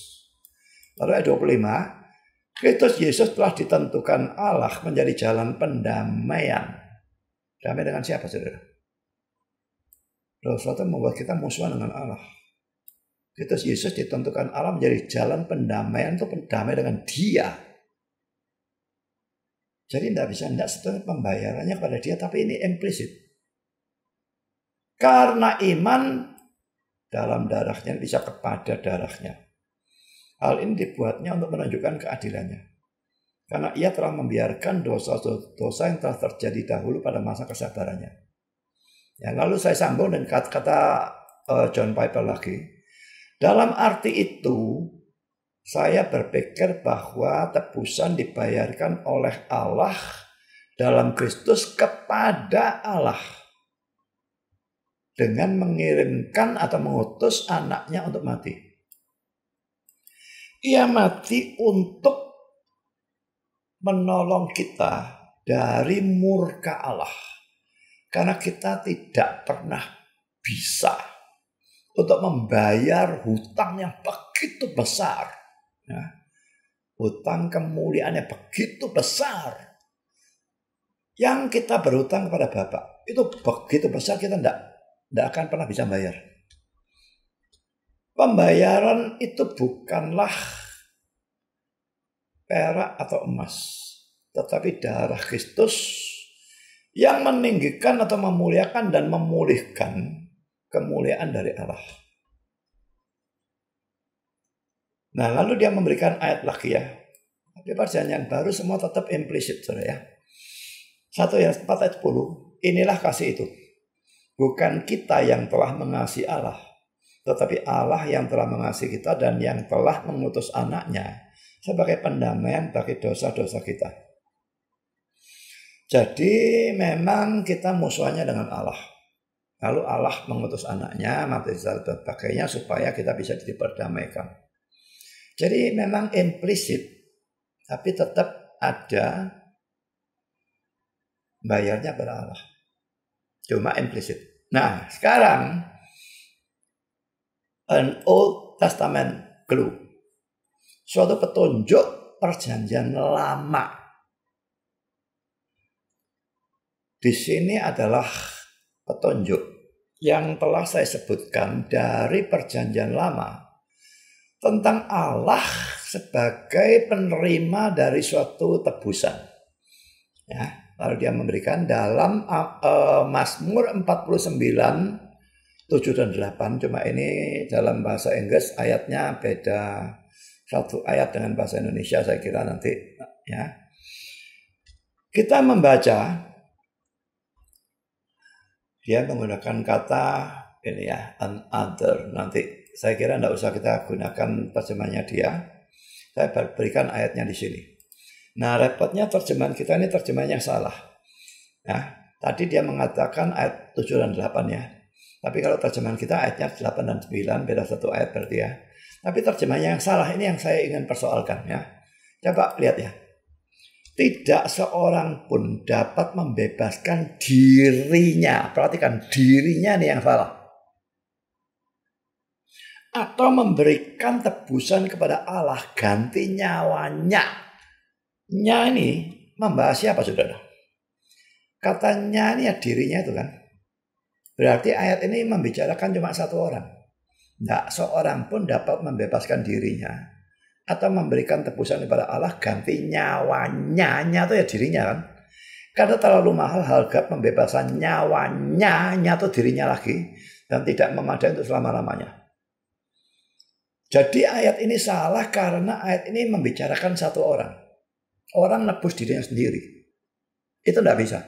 Lalu ayat 25, Kristus Yesus telah ditentukan Allah menjadi jalan pendamaian. Damai dengan siapa saudara? Dosa itu membuat kita musuhan dengan Allah. Kristus Yesus ditentukan Allah menjadi jalan pendamaian itu pendamaian dengan dia. Jadi tidak bisa, tidak setelah pembayarannya kepada dia, tapi ini implisit. Karena iman dalam darahnya bisa kepada darahnya. Hal ini dibuatnya untuk menunjukkan keadilannya. Karena ia telah membiarkan dosa-dosa yang telah terjadi dahulu pada masa kesabarannya. Ya, lalu saya sambung dan kata-kata uh, e, John Piper lagi. Dalam arti itu, saya berpikir bahwa tebusan dibayarkan oleh Allah dalam Kristus kepada Allah dengan mengirimkan atau mengutus anaknya untuk mati. Ia mati untuk menolong kita dari murka Allah. Karena kita tidak pernah bisa untuk membayar hutang yang begitu besar. Ya. hutang kemuliaannya begitu besar. Yang kita berhutang kepada Bapak, itu begitu besar kita tidak akan pernah bisa bayar. Pembayaran itu bukanlah perak atau emas, tetapi darah Kristus yang meninggikan atau memuliakan dan memulihkan kemuliaan dari Allah. Nah, lalu dia memberikan ayat lagi ya. Di perjanjian baru semua tetap implisit, saudara ya. Satu ya, empat ayat 10. Inilah kasih itu. Bukan kita yang telah mengasihi Allah, tetapi Allah yang telah mengasihi kita dan yang telah mengutus anaknya sebagai pendamaian bagi dosa-dosa kita. Jadi memang kita musuhannya dengan Allah. Lalu Allah mengutus anaknya, Matius dan sebagainya supaya kita bisa diperdamaikan. Jadi memang implisit, tapi tetap ada bayarnya pada Allah. Cuma implisit. Nah sekarang an Old Testament clue. Suatu petunjuk perjanjian lama. Di sini adalah petunjuk yang telah saya sebutkan dari perjanjian lama tentang Allah sebagai penerima dari suatu tebusan. Ya, lalu dia memberikan dalam uh, Mazmur 49 7 dan 8 cuma ini dalam bahasa Inggris ayatnya beda satu ayat dengan bahasa Indonesia saya kira nanti ya. Kita membaca dia menggunakan kata ini ya an other. nanti saya kira tidak usah kita gunakan terjemahnya dia. Saya berikan ayatnya di sini. Nah repotnya terjemahan kita ini terjemahnya salah. Nah, tadi dia mengatakan ayat 7 dan 8 ya tapi kalau terjemahan kita ayatnya 8 dan 9 beda satu ayat berarti ya. Tapi terjemahan yang salah ini yang saya ingin persoalkan ya. Coba lihat ya. Tidak seorang pun dapat membebaskan dirinya. Perhatikan dirinya nih yang salah. Atau memberikan tebusan kepada Allah ganti nyawanya. Nya ini membahas siapa saudara? Katanya ini ya dirinya itu kan. Berarti ayat ini membicarakan cuma satu orang. Tidak seorang pun dapat membebaskan dirinya atau memberikan tebusan kepada Allah ganti nyawanya. Nya ya dirinya kan. Karena terlalu mahal hal harga pembebasan nyawanya, nya dirinya lagi. Dan tidak memadai untuk selama-lamanya. Jadi ayat ini salah karena ayat ini membicarakan satu orang. Orang nebus dirinya sendiri. Itu tidak bisa.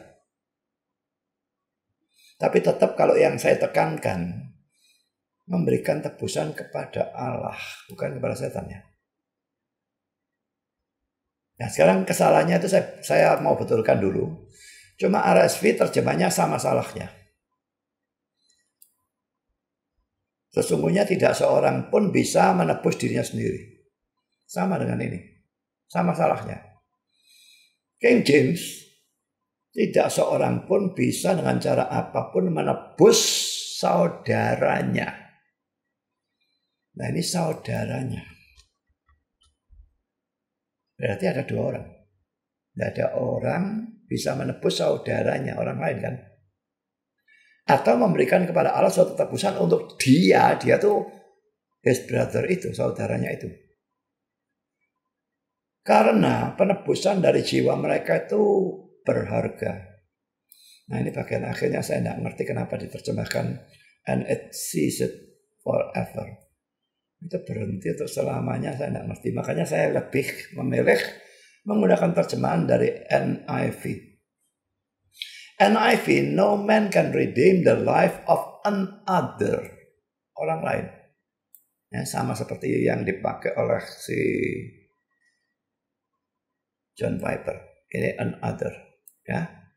Tapi tetap kalau yang saya tekankan memberikan tebusan kepada Allah, bukan kepada setan ya. Nah sekarang kesalahannya itu saya, saya mau betulkan dulu. Cuma RSV terjemahnya sama salahnya. Sesungguhnya tidak seorang pun bisa menebus dirinya sendiri. Sama dengan ini. Sama salahnya. King James tidak seorang pun bisa dengan cara apapun menebus saudaranya. Nah ini saudaranya. Berarti ada dua orang. Tidak ada orang bisa menebus saudaranya orang lain kan. Atau memberikan kepada Allah suatu tebusan untuk dia. Dia tuh his brother itu, saudaranya itu. Karena penebusan dari jiwa mereka itu berharga. Nah ini bagian akhirnya saya tidak ngerti kenapa diterjemahkan and it ceased forever. Itu berhenti untuk selamanya saya tidak ngerti. Makanya saya lebih memilih menggunakan terjemahan dari NIV. NIV, no man can redeem the life of another. Orang lain. Ya, sama seperti yang dipakai oleh si John Piper. Ini another Ya,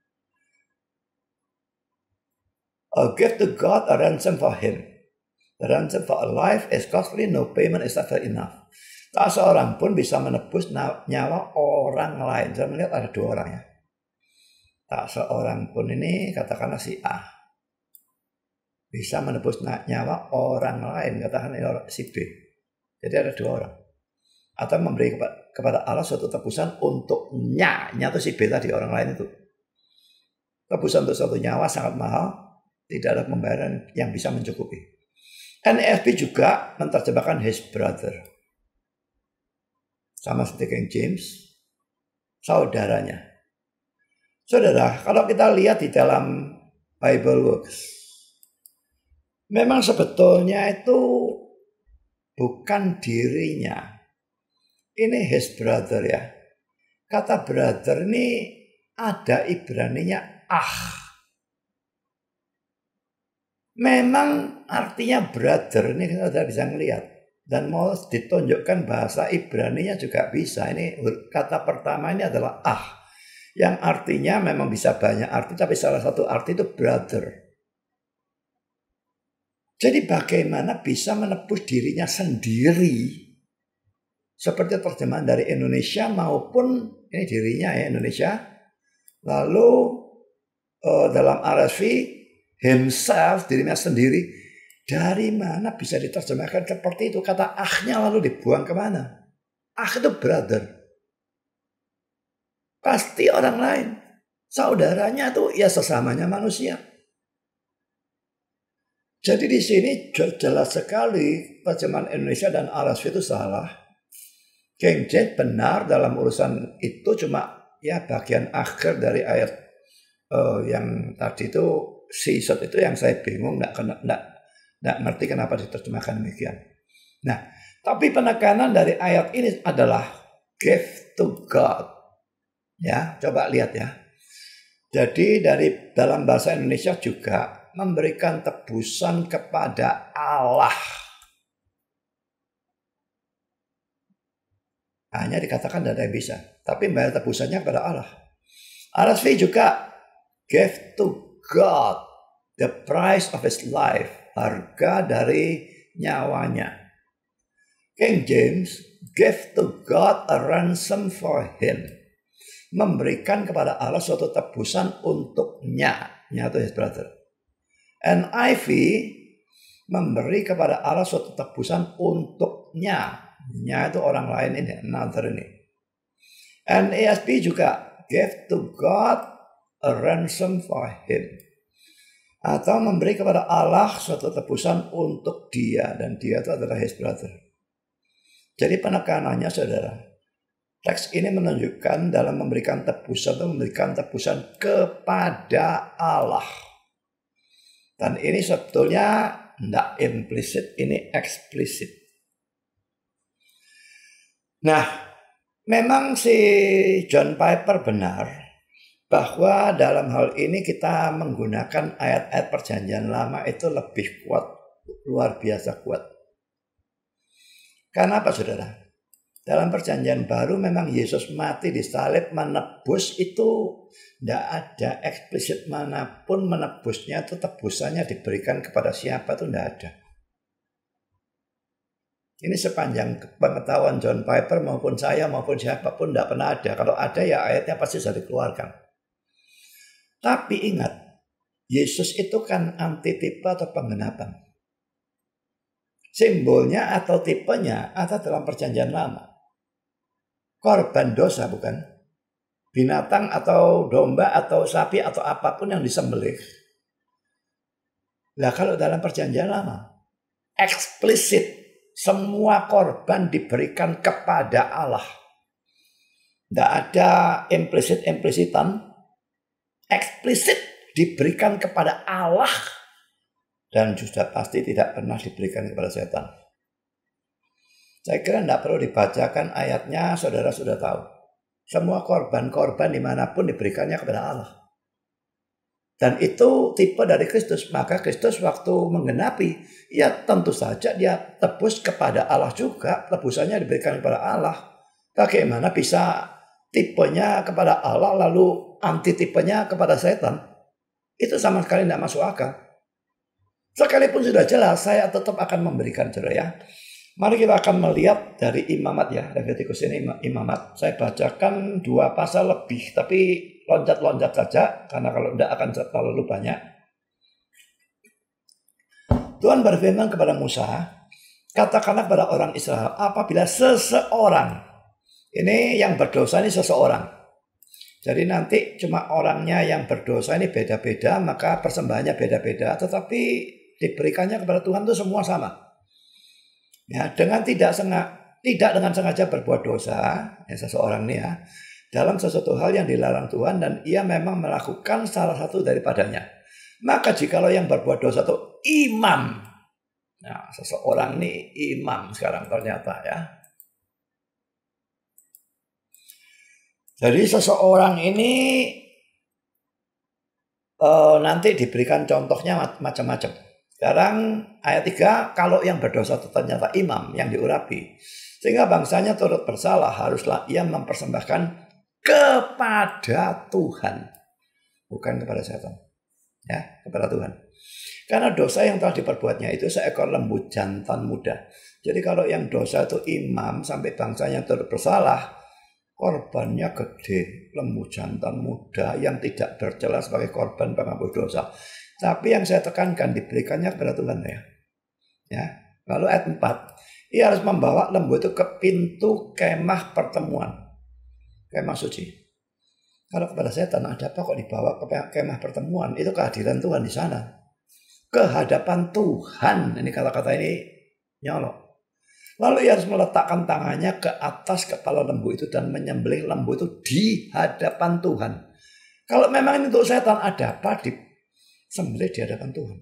A gift to God, a ransom for him. The ransom for a life is costly, no payment is ever enough. Tak seorang pun bisa menebus nyawa orang lain. Saya melihat ada dua orang ya. Tak seorang pun ini katakanlah si A. Bisa menebus nyawa orang lain, katakanlah si B. Jadi ada dua orang. Atau memberi kepada kepada Allah suatu tebusan untuk Nya itu si beta di orang lain itu. Tebusan untuk suatu nyawa sangat mahal. Tidak ada pembayaran yang bisa mencukupi. NFP juga menerjemahkan his brother. Sama seperti King James. Saudaranya. Saudara, kalau kita lihat di dalam Bible Works. Memang sebetulnya itu bukan dirinya ini his brother ya. Kata brother ini ada Ibraninya ah. Memang artinya brother ini kita sudah bisa melihat. Dan mau ditunjukkan bahasa Ibraninya juga bisa. Ini kata pertama ini adalah ah. Yang artinya memang bisa banyak arti, tapi salah satu arti itu brother. Jadi bagaimana bisa menepus dirinya sendiri seperti terjemahan dari Indonesia maupun ini dirinya ya Indonesia. Lalu uh, dalam RSV himself dirinya sendiri dari mana bisa diterjemahkan seperti itu kata ahnya lalu dibuang kemana? Ah itu brother. Pasti orang lain. Saudaranya tuh ya sesamanya manusia. Jadi di sini jelas sekali terjemahan Indonesia dan Arasfi itu salah. James benar dalam urusan itu cuma ya bagian akhir dari ayat uh, yang tadi itu si Isot itu yang saya bingung nggak kena nggak nggak ngerti kenapa diterjemahkan demikian. Nah, tapi penekanan dari ayat ini adalah give to God. Ya, coba lihat ya. Jadi dari dalam bahasa Indonesia juga memberikan tebusan kepada Allah Nah, hanya dikatakan tidak ada yang bisa. Tapi bayar tebusannya kepada Allah. Allah juga gave to God the price of his life. Harga dari nyawanya. King James gave to God a ransom for him. Memberikan kepada Allah suatu tebusan untuknya. Nyata his brother. And Ivy memberi kepada Allah suatu tebusan untuknya nya itu orang lain ini another ini and ASP juga give to God a ransom for him atau memberi kepada Allah suatu tebusan untuk dia dan dia itu adalah his brother. Jadi penekanannya saudara, teks ini menunjukkan dalam memberikan tebusan atau memberikan tebusan kepada Allah. Dan ini sebetulnya tidak implisit, ini eksplisit. Nah, memang si John Piper benar bahwa dalam hal ini kita menggunakan ayat-ayat perjanjian lama itu lebih kuat, luar biasa kuat. Karena apa saudara? Dalam perjanjian baru memang Yesus mati di salib menebus itu tidak ada eksplisit manapun menebusnya tetap tebusannya diberikan kepada siapa itu tidak ada. Ini sepanjang pengetahuan John Piper maupun saya maupun siapapun tidak pernah ada. Kalau ada ya ayatnya pasti sudah dikeluarkan. Tapi ingat, Yesus itu kan tipe atau pengenapan. Simbolnya atau tipenya ada dalam perjanjian lama. Korban dosa bukan? Binatang atau domba atau sapi atau apapun yang disembelih. Nah kalau dalam perjanjian lama, eksplisit semua korban diberikan kepada Allah. Tidak ada implisit-implisitan, eksplisit diberikan kepada Allah dan sudah pasti tidak pernah diberikan kepada setan. Saya kira tidak perlu dibacakan ayatnya, saudara sudah tahu. Semua korban-korban dimanapun diberikannya kepada Allah. Dan itu tipe dari Kristus. Maka Kristus waktu menggenapi, ya tentu saja dia tebus kepada Allah juga. Tebusannya diberikan kepada Allah. Bagaimana bisa tipenya kepada Allah lalu anti tipenya kepada setan? Itu sama sekali tidak masuk akal. Sekalipun sudah jelas, saya tetap akan memberikan cerai ya. Mari kita akan melihat dari imamat ya, tikus ini imamat. Saya bacakan dua pasal lebih, tapi loncat-loncat saja, karena kalau tidak akan terlalu banyak. Tuhan berfirman kepada Musa, katakanlah kepada orang Israel, apabila seseorang, ini yang berdosa ini seseorang. Jadi nanti cuma orangnya yang berdosa ini beda-beda, maka persembahannya beda-beda, tetapi diberikannya kepada Tuhan itu semua sama. Ya, dengan tidak sengaja tidak dengan sengaja berbuat dosa ya seseorang nih ya dalam sesuatu hal yang dilarang Tuhan dan ia memang melakukan salah satu daripadanya. Maka jikalau yang berbuat dosa itu imam. Nah, seseorang nih imam sekarang ternyata ya. Jadi seseorang ini uh, nanti diberikan contohnya macam-macam. Sekarang ayat 3, kalau yang berdosa itu ternyata imam yang diurapi. Sehingga bangsanya turut bersalah, haruslah ia mempersembahkan kepada Tuhan. Bukan kepada setan. Ya, kepada Tuhan. Karena dosa yang telah diperbuatnya itu seekor lembu jantan muda. Jadi kalau yang dosa itu imam sampai bangsanya turut bersalah, korbannya gede, lembu jantan muda yang tidak berjelas sebagai korban penghapus dosa. Tapi yang saya tekankan diberikannya kepada Tuhan ya. Ya. Lalu ayat 4. Ia harus membawa lembu itu ke pintu kemah pertemuan. Kemah suci. Kalau kepada setan ada apa kok dibawa ke kemah pertemuan? Itu kehadiran Tuhan di sana. Kehadapan Tuhan. Ini kata-kata ini nyolok. Lalu ia harus meletakkan tangannya ke atas kepala lembu itu dan menyembelih lembu itu di hadapan Tuhan. Kalau memang ini untuk setan ada apa di sembelih di hadapan Tuhan.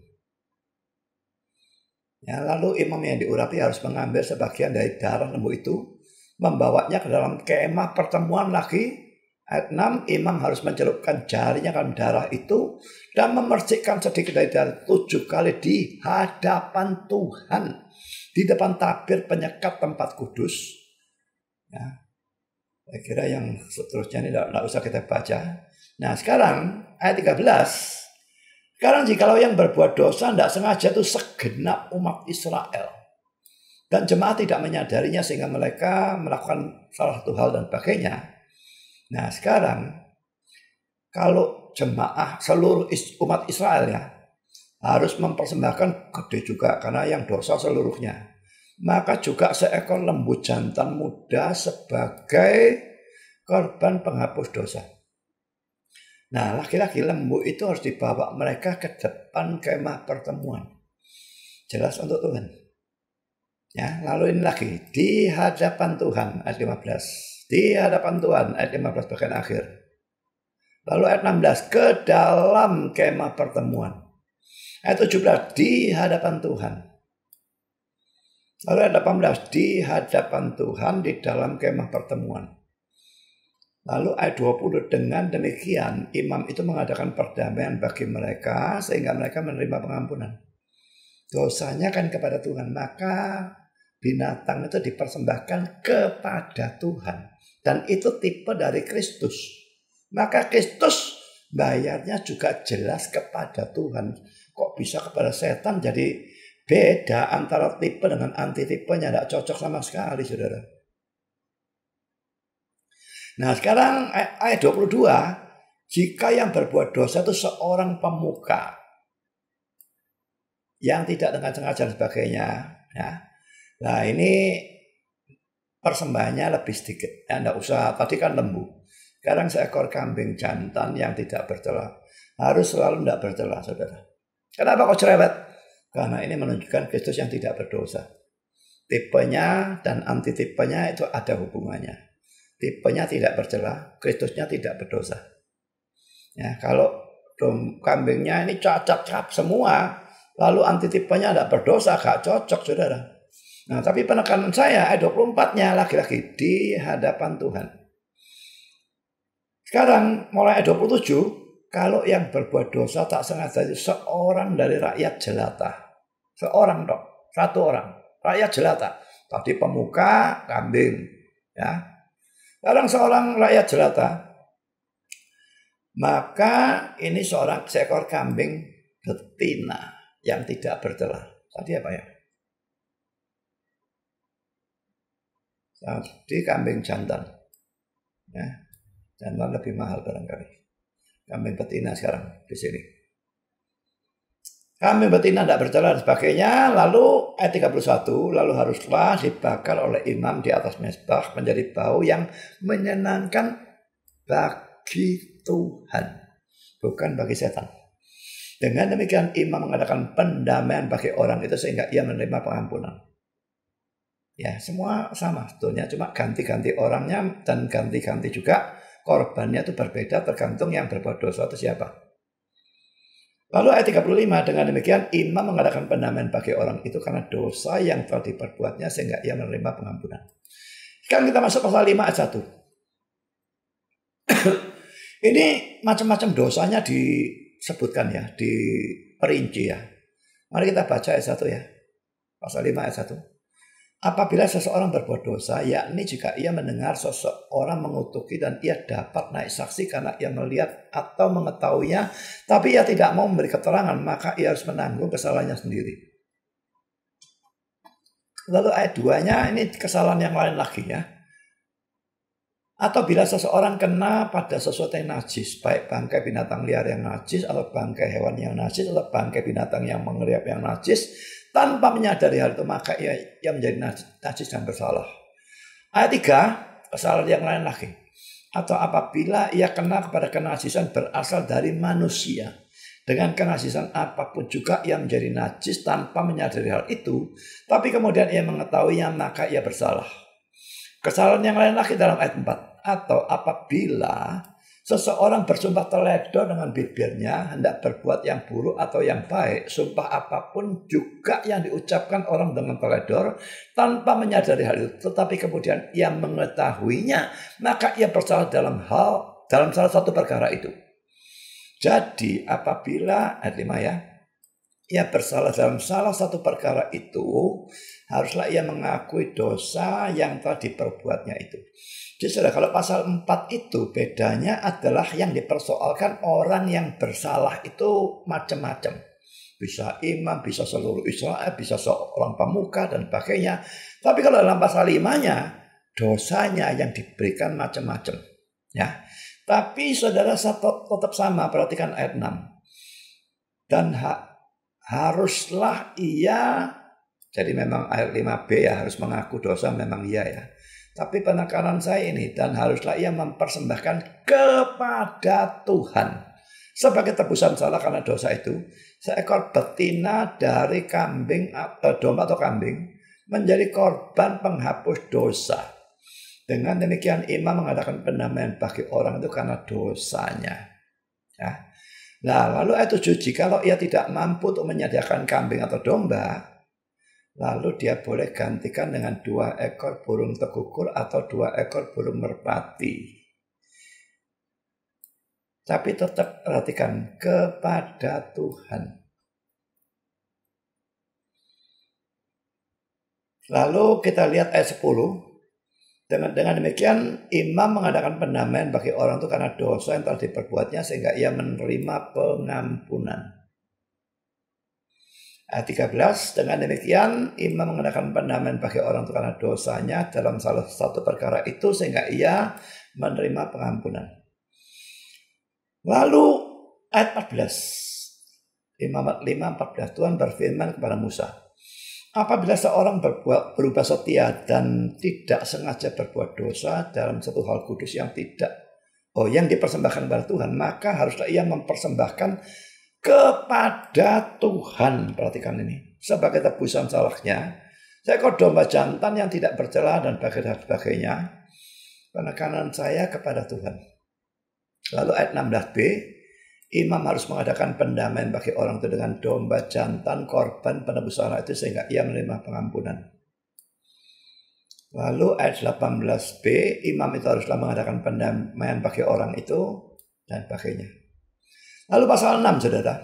Ya, lalu imam yang diurapi harus mengambil sebagian dari darah lembu itu, membawanya ke dalam kemah pertemuan lagi. Ayat 6, imam harus mencelupkan jarinya ke dalam darah itu dan memercikkan sedikit dari darah tujuh kali di hadapan Tuhan. Di depan tabir penyekat tempat kudus. Ya, saya kira yang seterusnya ini tidak usah kita baca. Nah sekarang ayat 13, sekarang kalau yang berbuat dosa tidak sengaja itu segenap umat Israel. Dan jemaah tidak menyadarinya sehingga mereka melakukan salah satu hal dan sebagainya. Nah sekarang kalau jemaah seluruh umat Israel ya harus mempersembahkan gede juga karena yang dosa seluruhnya. Maka juga seekor lembu jantan muda sebagai korban penghapus dosa. Nah, laki-laki lembu itu harus dibawa mereka ke depan kemah pertemuan. Jelas untuk Tuhan. Ya, lalu ini lagi di hadapan Tuhan ayat 15. Di hadapan Tuhan ayat 15 bagian akhir. Lalu ayat 16 ke dalam kemah pertemuan. Ayat 17 di hadapan Tuhan. Lalu ayat 18 di hadapan Tuhan di dalam kemah pertemuan. Lalu ayat 20 dengan demikian imam itu mengadakan perdamaian bagi mereka sehingga mereka menerima pengampunan. Dosanya kan kepada Tuhan, maka binatang itu dipersembahkan kepada Tuhan. Dan itu tipe dari Kristus. Maka Kristus bayarnya juga jelas kepada Tuhan. Kok bisa kepada setan jadi beda antara tipe dengan anti tipenya Tidak cocok sama sekali saudara. Nah sekarang ayat 22, jika yang berbuat dosa itu seorang pemuka yang tidak dengan sengaja dan sebagainya. ya nah ini persembahannya lebih sedikit. Ya, usah, tadi kan lembu. Sekarang seekor kambing jantan yang tidak bercela Harus selalu tidak bercela, saudara. Kenapa kok cerewet? Karena ini menunjukkan Kristus yang tidak berdosa. Tipenya dan antitipenya itu ada hubungannya tipenya tidak bercela, Kristusnya tidak berdosa. Ya, kalau kambingnya ini cacat-cap semua, lalu antitipenya tidak berdosa, gak cocok saudara. Nah, tapi penekanan saya ayat 24-nya lagi-lagi di hadapan Tuhan. Sekarang mulai ayat 27, kalau yang berbuat dosa tak sengaja seorang dari rakyat jelata. Seorang dok, satu orang, rakyat jelata. Tadi pemuka, kambing, ya sekarang seorang rakyat jelata, maka ini seorang seekor kambing betina yang tidak bercela. Tadi apa ya? Tadi kambing jantan. Ya, jantan lebih mahal barangkali. Kambing betina sekarang di sini. Kami betina tidak berjalan sebagainya. Lalu ayat 31, lalu haruslah dibakar oleh imam di atas mesbah menjadi bau yang menyenangkan bagi Tuhan, bukan bagi setan. Dengan demikian imam mengadakan pendamaian bagi orang itu sehingga ia menerima pengampunan. Ya, semua sama sebetulnya, cuma ganti-ganti orangnya dan ganti-ganti juga korbannya itu berbeda tergantung yang berbuat dosa itu siapa. Lalu ayat 35 dengan demikian imam mengadakan pendamaian bagi orang itu karena dosa yang telah diperbuatnya sehingga ia menerima pengampunan. Sekarang kita masuk pasal 5 ayat 1. Ini macam-macam dosanya disebutkan ya, diperinci ya. Mari kita baca ayat 1 ya. Pasal 5 ayat 1. Apabila seseorang berbuat dosa, yakni jika ia mendengar seseorang mengutuki dan ia dapat naik saksi karena ia melihat atau mengetahuinya, tapi ia tidak mau memberi keterangan, maka ia harus menanggung kesalahannya sendiri. Lalu ayat 2-nya ini kesalahan yang lain lagi ya. Atau bila seseorang kena pada sesuatu yang najis, baik bangkai binatang liar yang najis, atau bangkai hewan yang najis, atau bangkai binatang yang mengeriap yang najis, tanpa menyadari hal itu maka ia, ia menjadi najis dan bersalah. Ayat 3, kesalahan yang lain lagi. Atau apabila ia kena kepada kenajisan berasal dari manusia. Dengan kenajisan apapun juga ia menjadi najis tanpa menyadari hal itu. Tapi kemudian ia mengetahui yang maka ia bersalah. Kesalahan yang lain lagi dalam ayat 4. Atau apabila Seseorang bersumpah teledor dengan bibirnya hendak berbuat yang buruk atau yang baik. Sumpah apapun juga yang diucapkan orang dengan teledor tanpa menyadari hal itu. Tetapi kemudian ia mengetahuinya. Maka ia bersalah dalam hal, dalam salah satu perkara itu. Jadi apabila, eh, ayat 5 ya, ia ya, bersalah dalam salah satu perkara itu, haruslah ia mengakui dosa yang telah diperbuatnya itu. Jadi kalau pasal 4 itu bedanya adalah yang dipersoalkan orang yang bersalah itu macam-macam. Bisa imam, bisa seluruh Israel, bisa seorang pemuka dan sebagainya. Tapi kalau dalam pasal 5-nya, dosanya yang diberikan macam-macam. Ya. Tapi saudara tetap sama, perhatikan ayat 6. Dan hak haruslah ia jadi memang ayat 5b ya harus mengaku dosa memang iya ya. Tapi penekanan saya ini dan haruslah ia mempersembahkan kepada Tuhan. Sebagai tebusan salah karena dosa itu, seekor betina dari kambing atau eh, domba atau kambing menjadi korban penghapus dosa. Dengan demikian imam mengadakan pendamaian bagi orang itu karena dosanya. Ya. Nah, lalu ayat 7, jikalau ia tidak mampu untuk menyediakan kambing atau domba, lalu dia boleh gantikan dengan dua ekor burung tekukur atau dua ekor burung merpati. Tapi tetap perhatikan kepada Tuhan. Lalu kita lihat ayat 10. Dengan, dengan demikian imam mengadakan pendamaian bagi orang itu karena dosa yang telah diperbuatnya sehingga ia menerima pengampunan. Ayat 13, dengan demikian imam mengadakan pendamaian bagi orang itu karena dosanya dalam salah satu perkara itu sehingga ia menerima pengampunan. Lalu ayat 14, Imam 5, 14 Tuhan berfirman kepada Musa, Apabila seorang berbuat, berubah setia dan tidak sengaja berbuat dosa dalam satu hal kudus yang tidak oh yang dipersembahkan kepada Tuhan, maka haruslah ia mempersembahkan kepada Tuhan. Perhatikan ini. Sebagai tebusan salahnya, seekor domba jantan yang tidak bercela dan sebagainya, penekanan saya kepada Tuhan. Lalu ayat 16b, Imam harus mengadakan pendamaian bagi orang itu dengan domba, jantan, korban, penebus orang itu sehingga ia menerima pengampunan. Lalu ayat 18b, imam itu haruslah mengadakan pendamaian bagi orang itu dan baginya. Lalu pasal 6 saudara.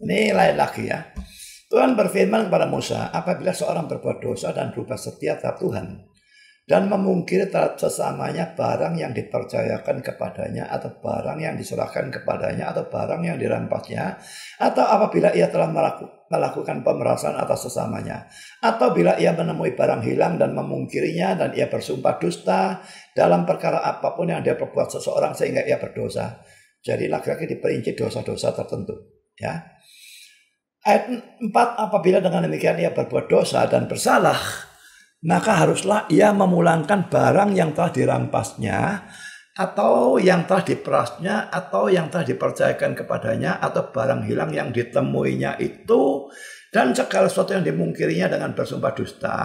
Ini lain lagi ya. Tuhan berfirman kepada Musa, apabila seorang berbuat dosa dan berubah setia terhadap Tuhan, dan memungkiri terhadap sesamanya barang yang dipercayakan kepadanya atau barang yang diserahkan kepadanya atau barang yang dirampasnya atau apabila ia telah melakukan pemerasan atas sesamanya atau bila ia menemui barang hilang dan memungkirinya dan ia bersumpah dusta dalam perkara apapun yang dia perbuat seseorang sehingga ia berdosa. Jadi laki-laki diperinci dosa-dosa tertentu, ya. Ayat 4 apabila dengan demikian ia berbuat dosa dan bersalah maka haruslah ia memulangkan barang yang telah dirampasnya atau yang telah diperasnya atau yang telah dipercayakan kepadanya atau barang hilang yang ditemuinya itu dan segala sesuatu yang dimungkirinya dengan bersumpah dusta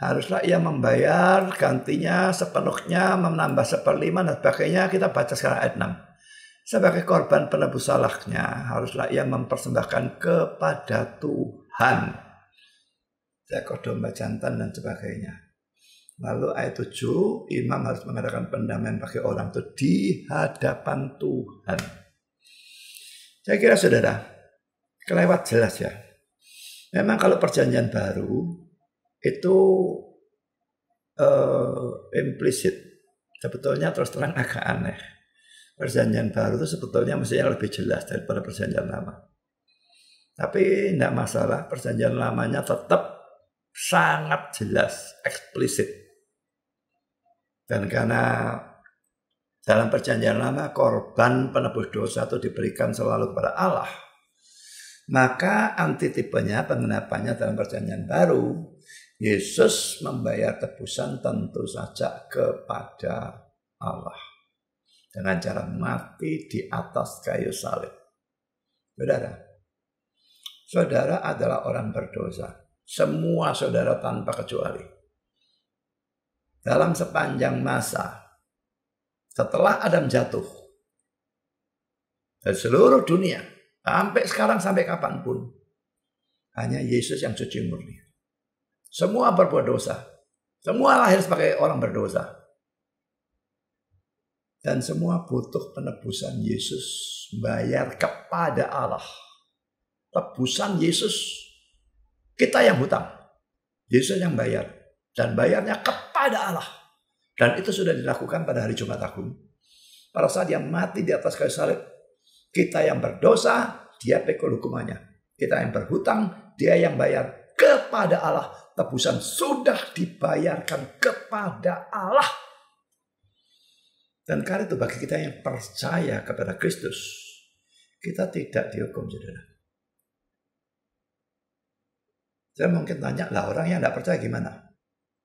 haruslah ia membayar gantinya sepenuhnya menambah seperlima dan sebagainya kita baca sekarang ayat 6 sebagai korban penebus salahnya haruslah ia mempersembahkan kepada Tuhan seekor domba jantan dan sebagainya. Lalu ayat 7, imam harus mengadakan pendamaian bagi orang itu di hadapan Tuhan. Saya kira saudara, kelewat jelas ya. Memang kalau perjanjian baru itu uh, implisit. Sebetulnya terus terang agak aneh. Perjanjian baru itu sebetulnya mestinya lebih jelas daripada perjanjian lama. Tapi tidak masalah, perjanjian lamanya tetap sangat jelas, eksplisit. Dan karena dalam perjanjian lama korban penebus dosa itu diberikan selalu kepada Allah. Maka antitipenya pengenapannya dalam perjanjian baru, Yesus membayar tebusan tentu saja kepada Allah. Dengan cara mati di atas kayu salib. Saudara, saudara adalah orang berdosa semua saudara tanpa kecuali. Dalam sepanjang masa, setelah Adam jatuh, dari seluruh dunia, sampai sekarang, sampai kapanpun, hanya Yesus yang suci murni. Semua berbuat dosa. Semua lahir sebagai orang berdosa. Dan semua butuh penebusan Yesus. Bayar kepada Allah. Tebusan Yesus kita yang hutang. Yesus yang bayar. Dan bayarnya kepada Allah. Dan itu sudah dilakukan pada hari Jumat Agung. Pada saat dia mati di atas kayu salib. Kita yang berdosa, dia pikul hukumannya. Kita yang berhutang, dia yang bayar kepada Allah. Tebusan sudah dibayarkan kepada Allah. Dan karena itu bagi kita yang percaya kepada Kristus, kita tidak dihukum, saudara. Saya mungkin tanya lah orang yang tidak percaya gimana?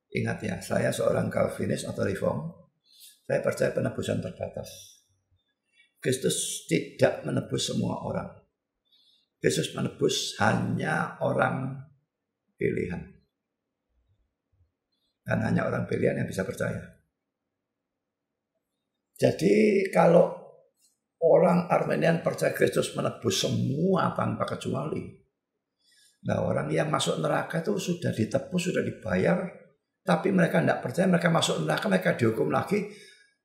Ingat ya, saya seorang Calvinis atau Reform. Saya percaya penebusan terbatas. Kristus tidak menebus semua orang. Kristus menebus hanya orang pilihan. Dan hanya orang pilihan yang bisa percaya. Jadi kalau orang Armenian percaya Kristus menebus semua tanpa kecuali, Nah orang yang masuk neraka itu sudah ditebus, sudah dibayar. Tapi mereka tidak percaya, mereka masuk neraka, mereka dihukum lagi.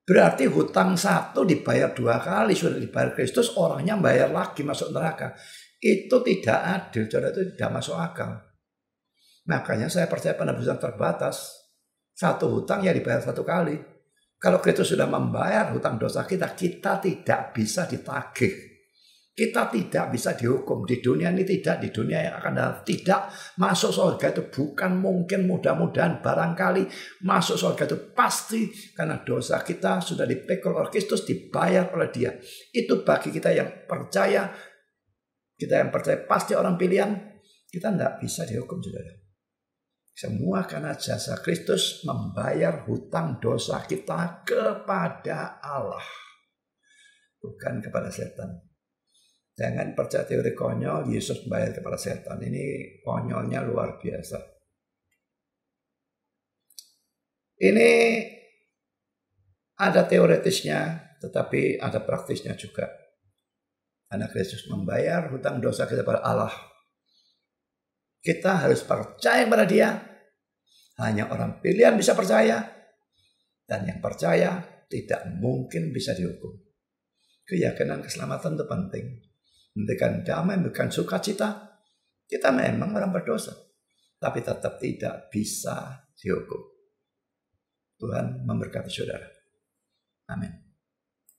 Berarti hutang satu dibayar dua kali, sudah dibayar Kristus, orangnya bayar lagi masuk neraka. Itu tidak adil, saudara itu tidak masuk akal. Makanya saya percaya penebusan terbatas. Satu hutang ya dibayar satu kali. Kalau Kristus sudah membayar hutang dosa kita, kita tidak bisa ditagih. Kita tidak bisa dihukum di dunia ini tidak di dunia yang akan datang tidak masuk surga itu bukan mungkin mudah-mudahan barangkali masuk surga itu pasti karena dosa kita sudah dipikul oleh Kristus dibayar oleh Dia. Itu bagi kita yang percaya kita yang percaya pasti orang pilihan kita tidak bisa dihukum saudara. Semua karena jasa Kristus membayar hutang dosa kita kepada Allah. Bukan kepada setan. Jangan percaya teori konyol Yesus membayar kepada setan. Ini konyolnya luar biasa. Ini ada teoretisnya, tetapi ada praktisnya juga. Anak Kristus membayar hutang dosa kita kepada Allah. Kita harus percaya kepada dia. Hanya orang pilihan bisa percaya. Dan yang percaya tidak mungkin bisa dihukum. Keyakinan keselamatan itu penting memberikan damai, memberikan sukacita. Kita memang orang berdosa, tapi tetap tidak bisa dihukum. Tuhan memberkati saudara. Amin.